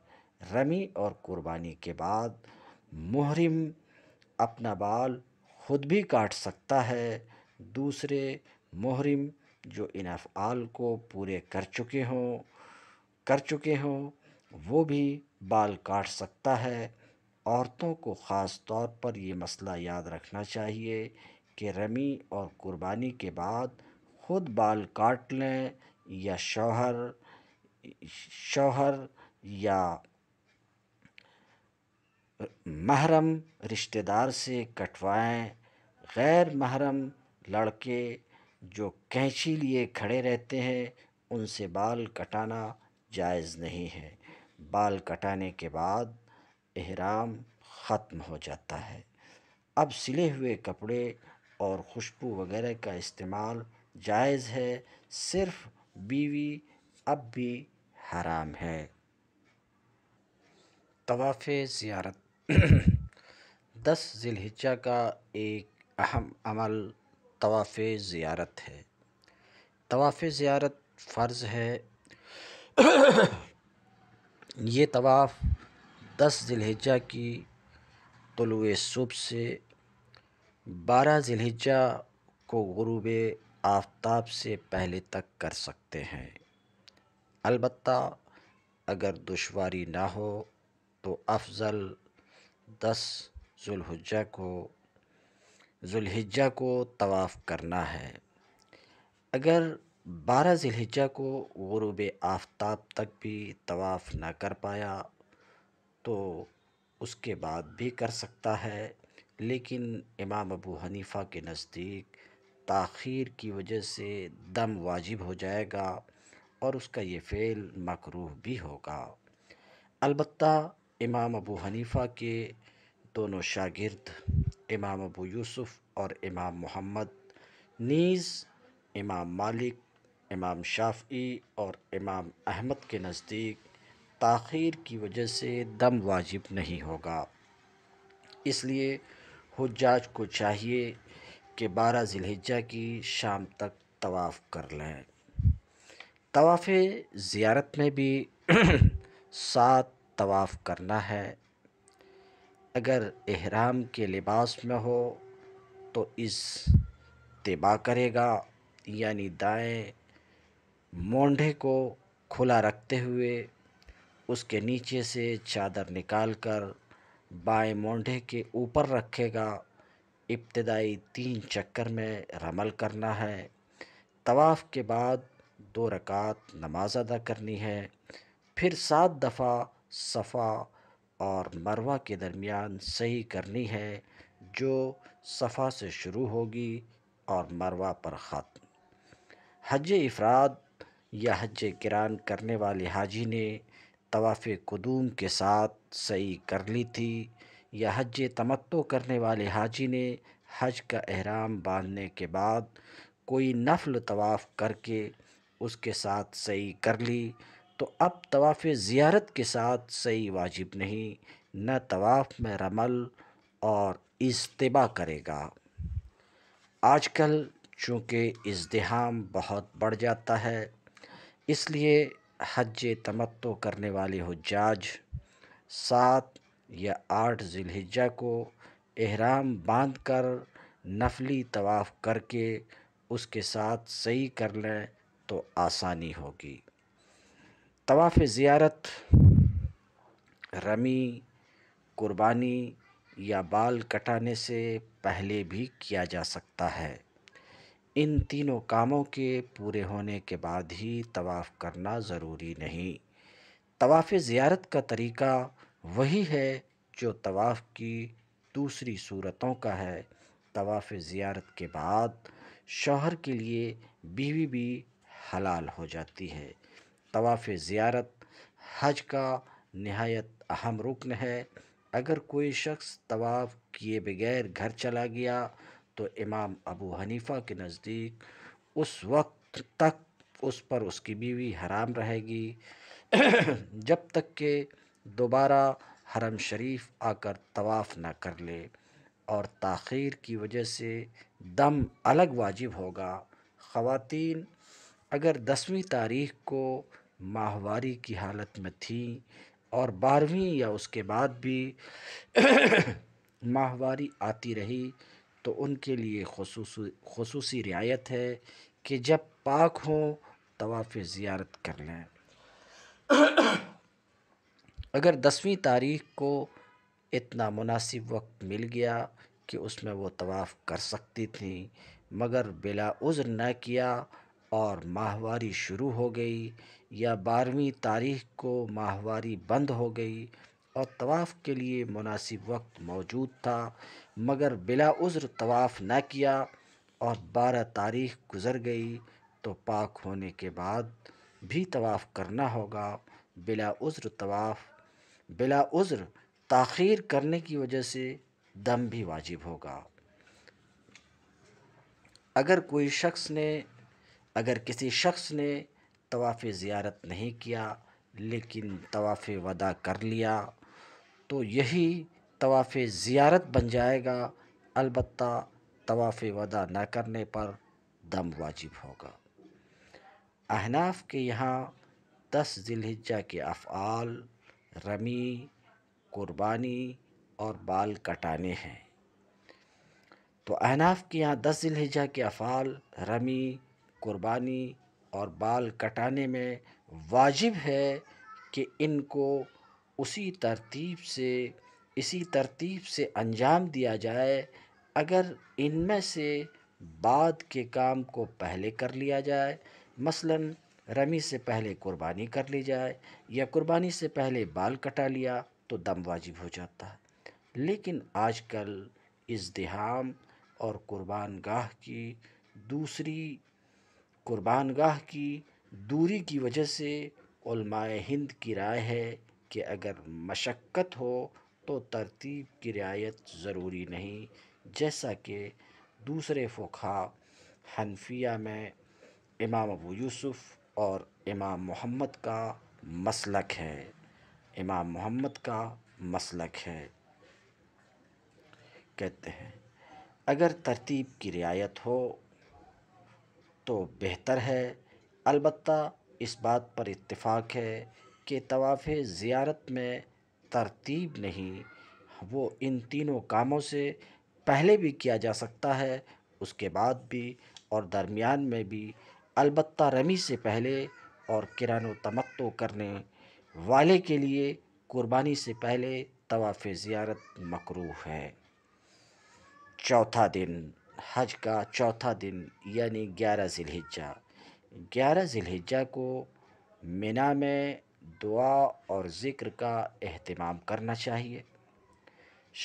रमी और कुर्बानी के बाद मुहरिम अपना बाल खुद भी काट सकता है दूसरे मुहरम जो इन अफ़ाल को पूरे कर चुके हों कर चुके हों वो भी बाल काट सकता है औरतों को ख़ास तौर पर ये मसला याद रखना चाहिए कि रमी और कुर्बानी के बाद खुद बाल काट लें या शौहर शौहर या महरम रिश्तेदार से कटवाएँ गैर महरम लड़के जो कैंची लिए खड़े रहते हैं उनसे बाल कटाना जायज़ नहीं है बाल कटाने के बाद एहराम ख़त्म हो जाता है अब सिले हुए कपड़े और खुशबू वगैरह का इस्तेमाल जायज़ है सिर्फ बीवी अब भी हराम है तवाफ़ ज़ियारत [COUGHS] दस जिलहिजा का एक अहम अमल तवाफ़ ज़ियारत है तवाफ़ ज़ियारत फ़र्ज़ है [COUGHS] ये तवाफ़ दस जिलहिजा की तुलु सुबह से बारह जिलहिजा को ग़ुरूब आफ्ताब से पहले तक कर सकते हैं अलबत् अगर दुशारी ना हो तो अफज़ल दस जुल्हजा को ज़ुलहिज्जा को तवाफ़ करना है अगर बारह ज़िलहिज्जा को गुरुब आफ्ताब तक भी तवाफ़ ना कर पाया तो उसके बाद भी कर सकता है लेकिन इमाम अबू हनीफ़ा के नज़दीक तखिर की वजह से दम वाजिब हो जाएगा और उसका ये फ़ेल मकरूह भी होगा अलबत् इमाम अबू हनीफ़ा के दोनों शागिर्द इमाम अबू यूसुफ़ और इमाम मोहम्मद नीज़ इमाम मालिक इमाम शाफ़ी और इमाम अहमद के नज़दीक ताखीर की वजह से दम वाजिब नहीं होगा इसलिए हजाज को चाहिए कि बारह जिलहजा की शाम तक तवाफ़ कर लें तवाफ़ ज़ियारत में भी [CLEARS THROAT] सात तवाफ़ करना है अगर एहराम के लिबास में हो तो इस तबा करेगा यानी दाएँ मोंढे को खुला रखते हुए उसके नीचे से चादर निकाल कर बाएँ मोंढे के ऊपर रखेगा इब्तदाई तीन चक्कर में रमल करना है तवाफ़ के बाद दो रकात नमाज अदा करनी है फिर सात दफ़ा सफ़ा और मरवा के दरमियान सही करनी है जो सफ़ा से शुरू होगी और मरवा पर ख़त्म हज अफराद या हज किरान करने वाले हाजी ने तवाफ़ कदूम के साथ सही कर ली थी या हज तमत्तो करने वाले हाजी ने हज का अहराम बांधने के बाद कोई नफल तवाफ़ करके उसके साथ सही कर ली तो अब तवाफ़ ज़ियारत के साथ सही वाजिब नहीं न तवाफ़ में रमल और इज्तबा करेगा आजकल चूँकि इजदहाम बहुत बढ़ जाता है इसलिए हज तमत्तो करने वाले हजाज सात या आठ जिलहिजा को एहराम बांध कर नफली तवाफ़ करके उसके साथ सही कर लें तो आसानी होगी तवाफ़ ज़ियारत रमी क़ुर्बानी या बाल कटाने से पहले भी किया जा सकता है इन तीनों कामों के पूरे होने के बाद ही तवाफ़ करना ज़रूरी नहीं तवाफ़ ज़ियारत का तरीक़ा वही है जो तवाफ़ की दूसरी सूरतों का है तवाफ़ ज़ियारत के बाद शौहर के लिए बीवी भी हलाल हो जाती है तवाफ़ ज़ियारत हज का नहायत अहम रुकन है अगर कोई शख्स तवाफ़ किए बगैर घर चला गया तो इमाम अबू हनीफ़ा के नज़दीक उस वक्त तक उस पर उसकी बीवी हराम रहेगी [CLEARS THROAT] जब तक के दोबारा हरम शरीफ आकर तवाफ़ ना कर ले और ताख़ीर की वजह से दम अलग वाजिब होगा ख़वातीन अगर दसवीं तारीख को माहवारी की हालत में थी और बारहवीं या उसके बाद भी माहवारी आती रही तो उनके लिए खसूसी रियायत है कि जब पाक हो तवाफ़ ज़ियारत कर लें अगर दसवीं तारीख को इतना मुनासिब वक्त मिल गया कि उसमें वो तवाफ़ कर सकती थी मगर बिला उज़्र न किया और माहवारी शुरू हो गई या बारहवीं तारीख को माहवारी बंद हो गई और तवाफ़ के लिए मुनासिब वक्त मौजूद था मगर बिला उज़्र तवाफ़ न किया और बारह तारीख गुज़र गई तो पाक होने के बाद भी तवाफ़ करना होगा बिला उज़्र तवाफ़ बिला उज़्र ताख़ीर करने की वजह से दम भी वाजिब होगा अगर कोई शख्स ने अगर किसी शख्स ने तवाफ़ ज़ियारत नहीं किया लेकिन तवाफ़ वदा कर लिया तो यही तवाफ़ ज़ियारत बन जाएगा अलबत् तवाफ़ वदा न करने पर दम वाजिब होगा अहनाफ के यहाँ दस जिलहिजा के अफ़ाल रमी कुर्बानी और बाल कटाने हैं तो अहनाफ के यहाँ दस जिलहिजा के अफ़ाल रमी कुर्बानी और बाल कटाने में वाजिब है कि इनको उसी तरतीब से इसी तरतीब से अंजाम दिया जाए अगर इनमें से बाद के काम को पहले कर लिया जाए मसलन रमी से पहले कुर्बानी कर ली जाए या कुर्बानी से पहले बाल कटा लिया तो दम वाजिब हो जाता है लेकिन आजकल इस देहाम और कुर्बानगाह की दूसरी गाह की दूरी की वजह से हिंद की राय है कि अगर मशक्क़त हो तो तरतीब की रियायत ज़रूरी नहीं जैसा कि दूसरे फोखा हनफिया में इमाम अबू यूसुफ़ और इमाम मोहम्मद का मसलक है इमाम मोहम्मद का मसलक है कहते हैं अगर तरतीब की रियायत हो तो बेहतर है अलबत् इस बात पर इतफाक़ है कि तवाफ़ ज़ियारत में तरतीब नहीं वो इन तीनों कामों से पहले भी किया जा सकता है उसके बाद भी और दरमियान में भी अलबत् रमी से पहले और किरान तमत्तो करने वाले के लिए कुर्बानी से पहले तवाफ़ ज़ियारत मकरूह है चौथा दिन हज का चौथा दिन यानी ग्यारह जिलहिजा ग्यारह जिलहिजा को मिना में दुआ और ज़िक्र का अहतमाम करना चाहिए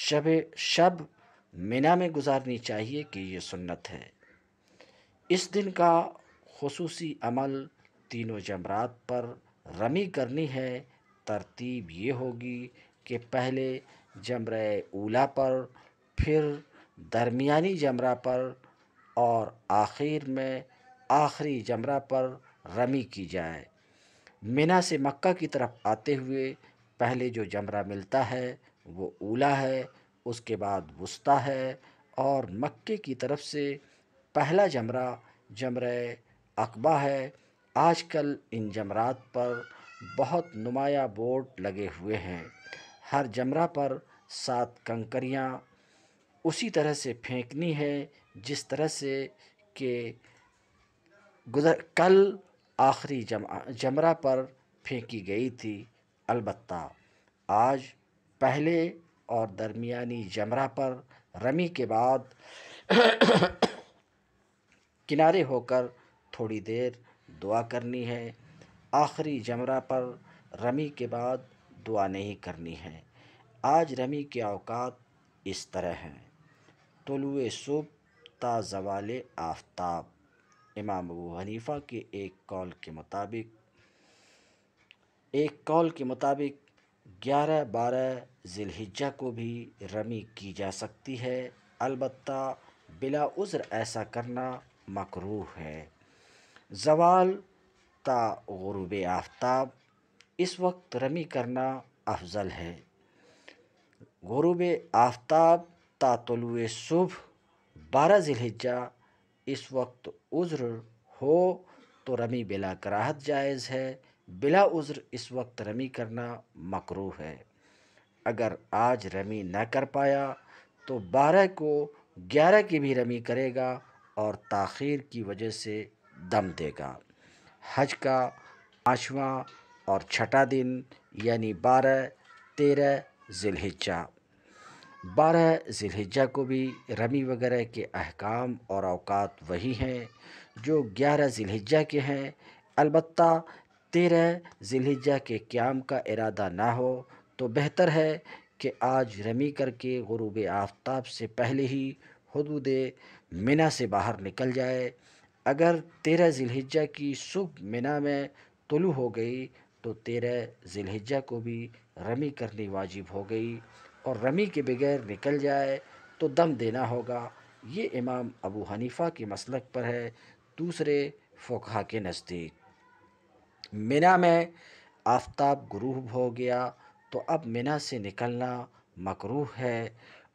शब शब मिना में गुजारनी चाहिए कि ये सुन्नत है इस दिन का खसूस अमल तीनों जमरात पर रमी करनी है तरतीब ये होगी कि पहले जमर उला पर फिर दरमियानी जमरा पर और आखिर में आखिरी जमरा पर रमी की जाए मिना से मक्का की तरफ आते हुए पहले जो जमरा मिलता है वो ऊला है उसके बाद वस्ता है और मक्के की तरफ से पहला जमरा जमर अकबा है आजकल इन जमरात पर बहुत नुमाया बोर्ड लगे हुए हैं हर जमरा पर सात कंकरियाँ उसी तरह से फेंकनी है जिस तरह से कि गुज़र कल आखिरी जम जमरा पर फेंकी गई थी अलबत् आज पहले और दरमियानी जमरा पर रमी के बाद [COUGHS] किनारे होकर थोड़ी देर दुआ करनी है आखिरी जमरा पर रमी के बाद दुआ नहीं करनी है आज रमी के अवकात इस तरह हैं तुलु सुब ताज़वाल आफ्ताब इमाम अबू हनीफ़ा के एक कॉल के मुताबिक एक कॉल के मुताबिक ग्यारह बारह ज़िलहिज्जा को भी रमी की जा सकती है अलबत् बिला उज़्र ऐसा करना मकरूह है जवाल ता गरूब आफ्ताब इस वक्त रमी करना अफजल है गुरूब आफ्ताब हती सुबह बारह जिलहिजा इस वक्त उज़्र हो तो रमी बिला कराहत जायज़ है बिला उज़्र इस वक्त रमी करना मकरू है अगर आज रमी न कर पाया तो बारह को ग्यारह की भी रमी करेगा और ताखीर की वजह से दम देगा हज का पाँचवा और छठा दिन यानी बारह तेरह जिलहिजा बारह जिलहिजा को भी रमी वगैरह के अहकाम और अवकात वही हैं जो ग्यारह जिलहिजा के हैं अलबत् तेरह जिलहिजा के क्याम का इरादा ना हो तो बेहतर है कि आज रमी करके गरूब आफ्ताब से पहले ही हदूद मिना से बाहर निकल जाए अगर तेरह जिलहिजा की सुबह मिना में तुलू हो गई तो तेरह जिलहिजा को भी रमी करनी वाजिब हो गई और रमी के बगैर निकल जाए तो दम देना होगा ये इमाम अबू हनीफ़ा के मसलक पर है दूसरे फोखा के नज़दीक मिना में आफ्ताब गुरूब हो गया तो अब मिना से निकलना मकरूह है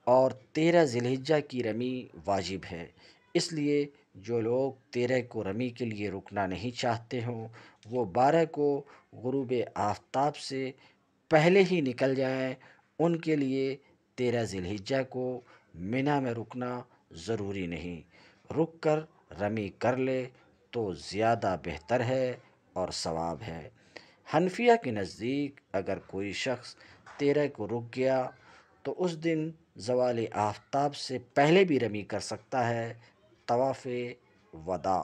और तेरह जिलहिजा की रमी वाजिब है इसलिए जो लोग तेरह को रमी के लिए रुकना नहीं चाहते हों वो बारह को गुरूब आफ्ताब से पहले ही निकल जाएँ उनके लिए तेरह जिलहिजा को मिना में रुकना ज़रूरी नहीं रुक कर रमी कर ले तो ज़्यादा बेहतर है और सवाब है हनफिया के नज़दीक अगर कोई शख्स तेरह को रुक गया तो उस दिन जवाल आफ्ताब से पहले भी रमी कर सकता है तवाफ़ वदा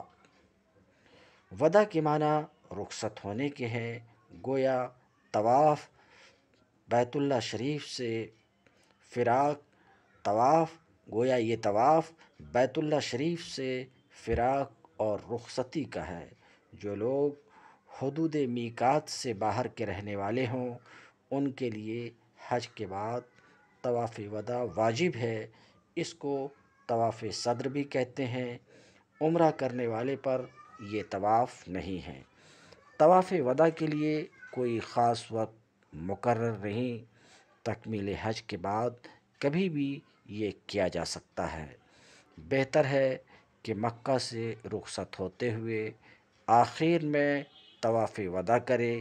वदा के माना रुखसत होने के हैं गोया तवाफ़ बैतुल्ला शरीफ से फ़िराक तवाफ़ गोया ये तवाफ़ बैतुल्ला शरीफ से फ़िराक और रुखसती का है जो लोग हदूद मीकात से बाहर के रहने वाले हों उनके लिए हज के बाद तवाफ़ वदा वाजिब है इसको तवाफ़ सदर भी कहते हैं उम्र करने वाले पर ये तवाफ़ नहीं है तवाफ़ वदा के लिए कोई ख़ास वक्त मुकर रहीं तकमील हज के बाद कभी भी ये किया जा सकता है बेहतर है कि मक्का से रुखसत होते हुए आखिर में तवाफ़ वदा करे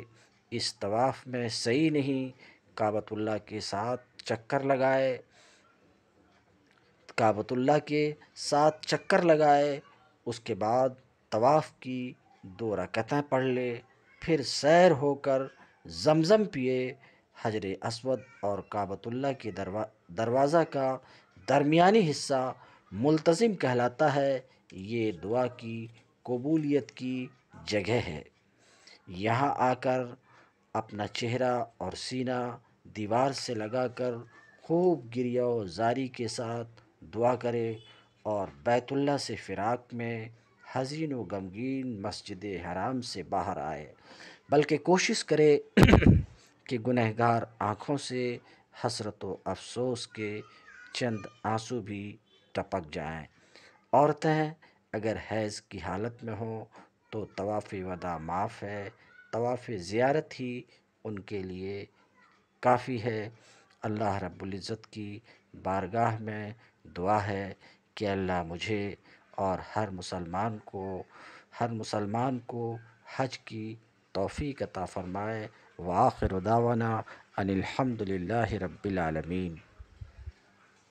इस तवाफ़ में सही नहीं काबतुल्ला के साथ चक्कर लगाए काबतुल्ला के साथ चक्कर लगाए उसके बाद तवाफ़ की दो रकतें पढ़ ले फिर सैर होकर जमज़म पिए हजर असवद और काबतुल्ला के दरवा दरवाज़ा का दरमियानी हिस्सा मुलतज़म कहलाता है ये दुआ की कबूलीत की जगह है यहाँ आकर अपना चेहरा और सीना दीवार से लगाकर खूब गिरिया जारी के साथ दुआ करें और बैतुल्ला से फ़िराक में हज़ीन व गमगीन मस्जिद हराम से बाहर आए बल्कि कोशिश करे [CLEARS THROAT] कि गुनहगार आँखों से हसरत व अफसोस के चंद आंसू भी टपक जाएं। औरतें अगर हैज़ की हालत में हों तो तवाफ़ वदा माफ़ है तवाफ़ ज़ियारत ही उनके लिए काफ़ी है अल्लाह रब्बुल इज़्ज़त की बारगाह में दुआ है कि अल्लाह मुझे और हर मुसलमान को हर मुसलमान को हज की तोफ़ी अता फ़रमाए वाखिर दावाना अनिलहमदिल्ला रबालमीन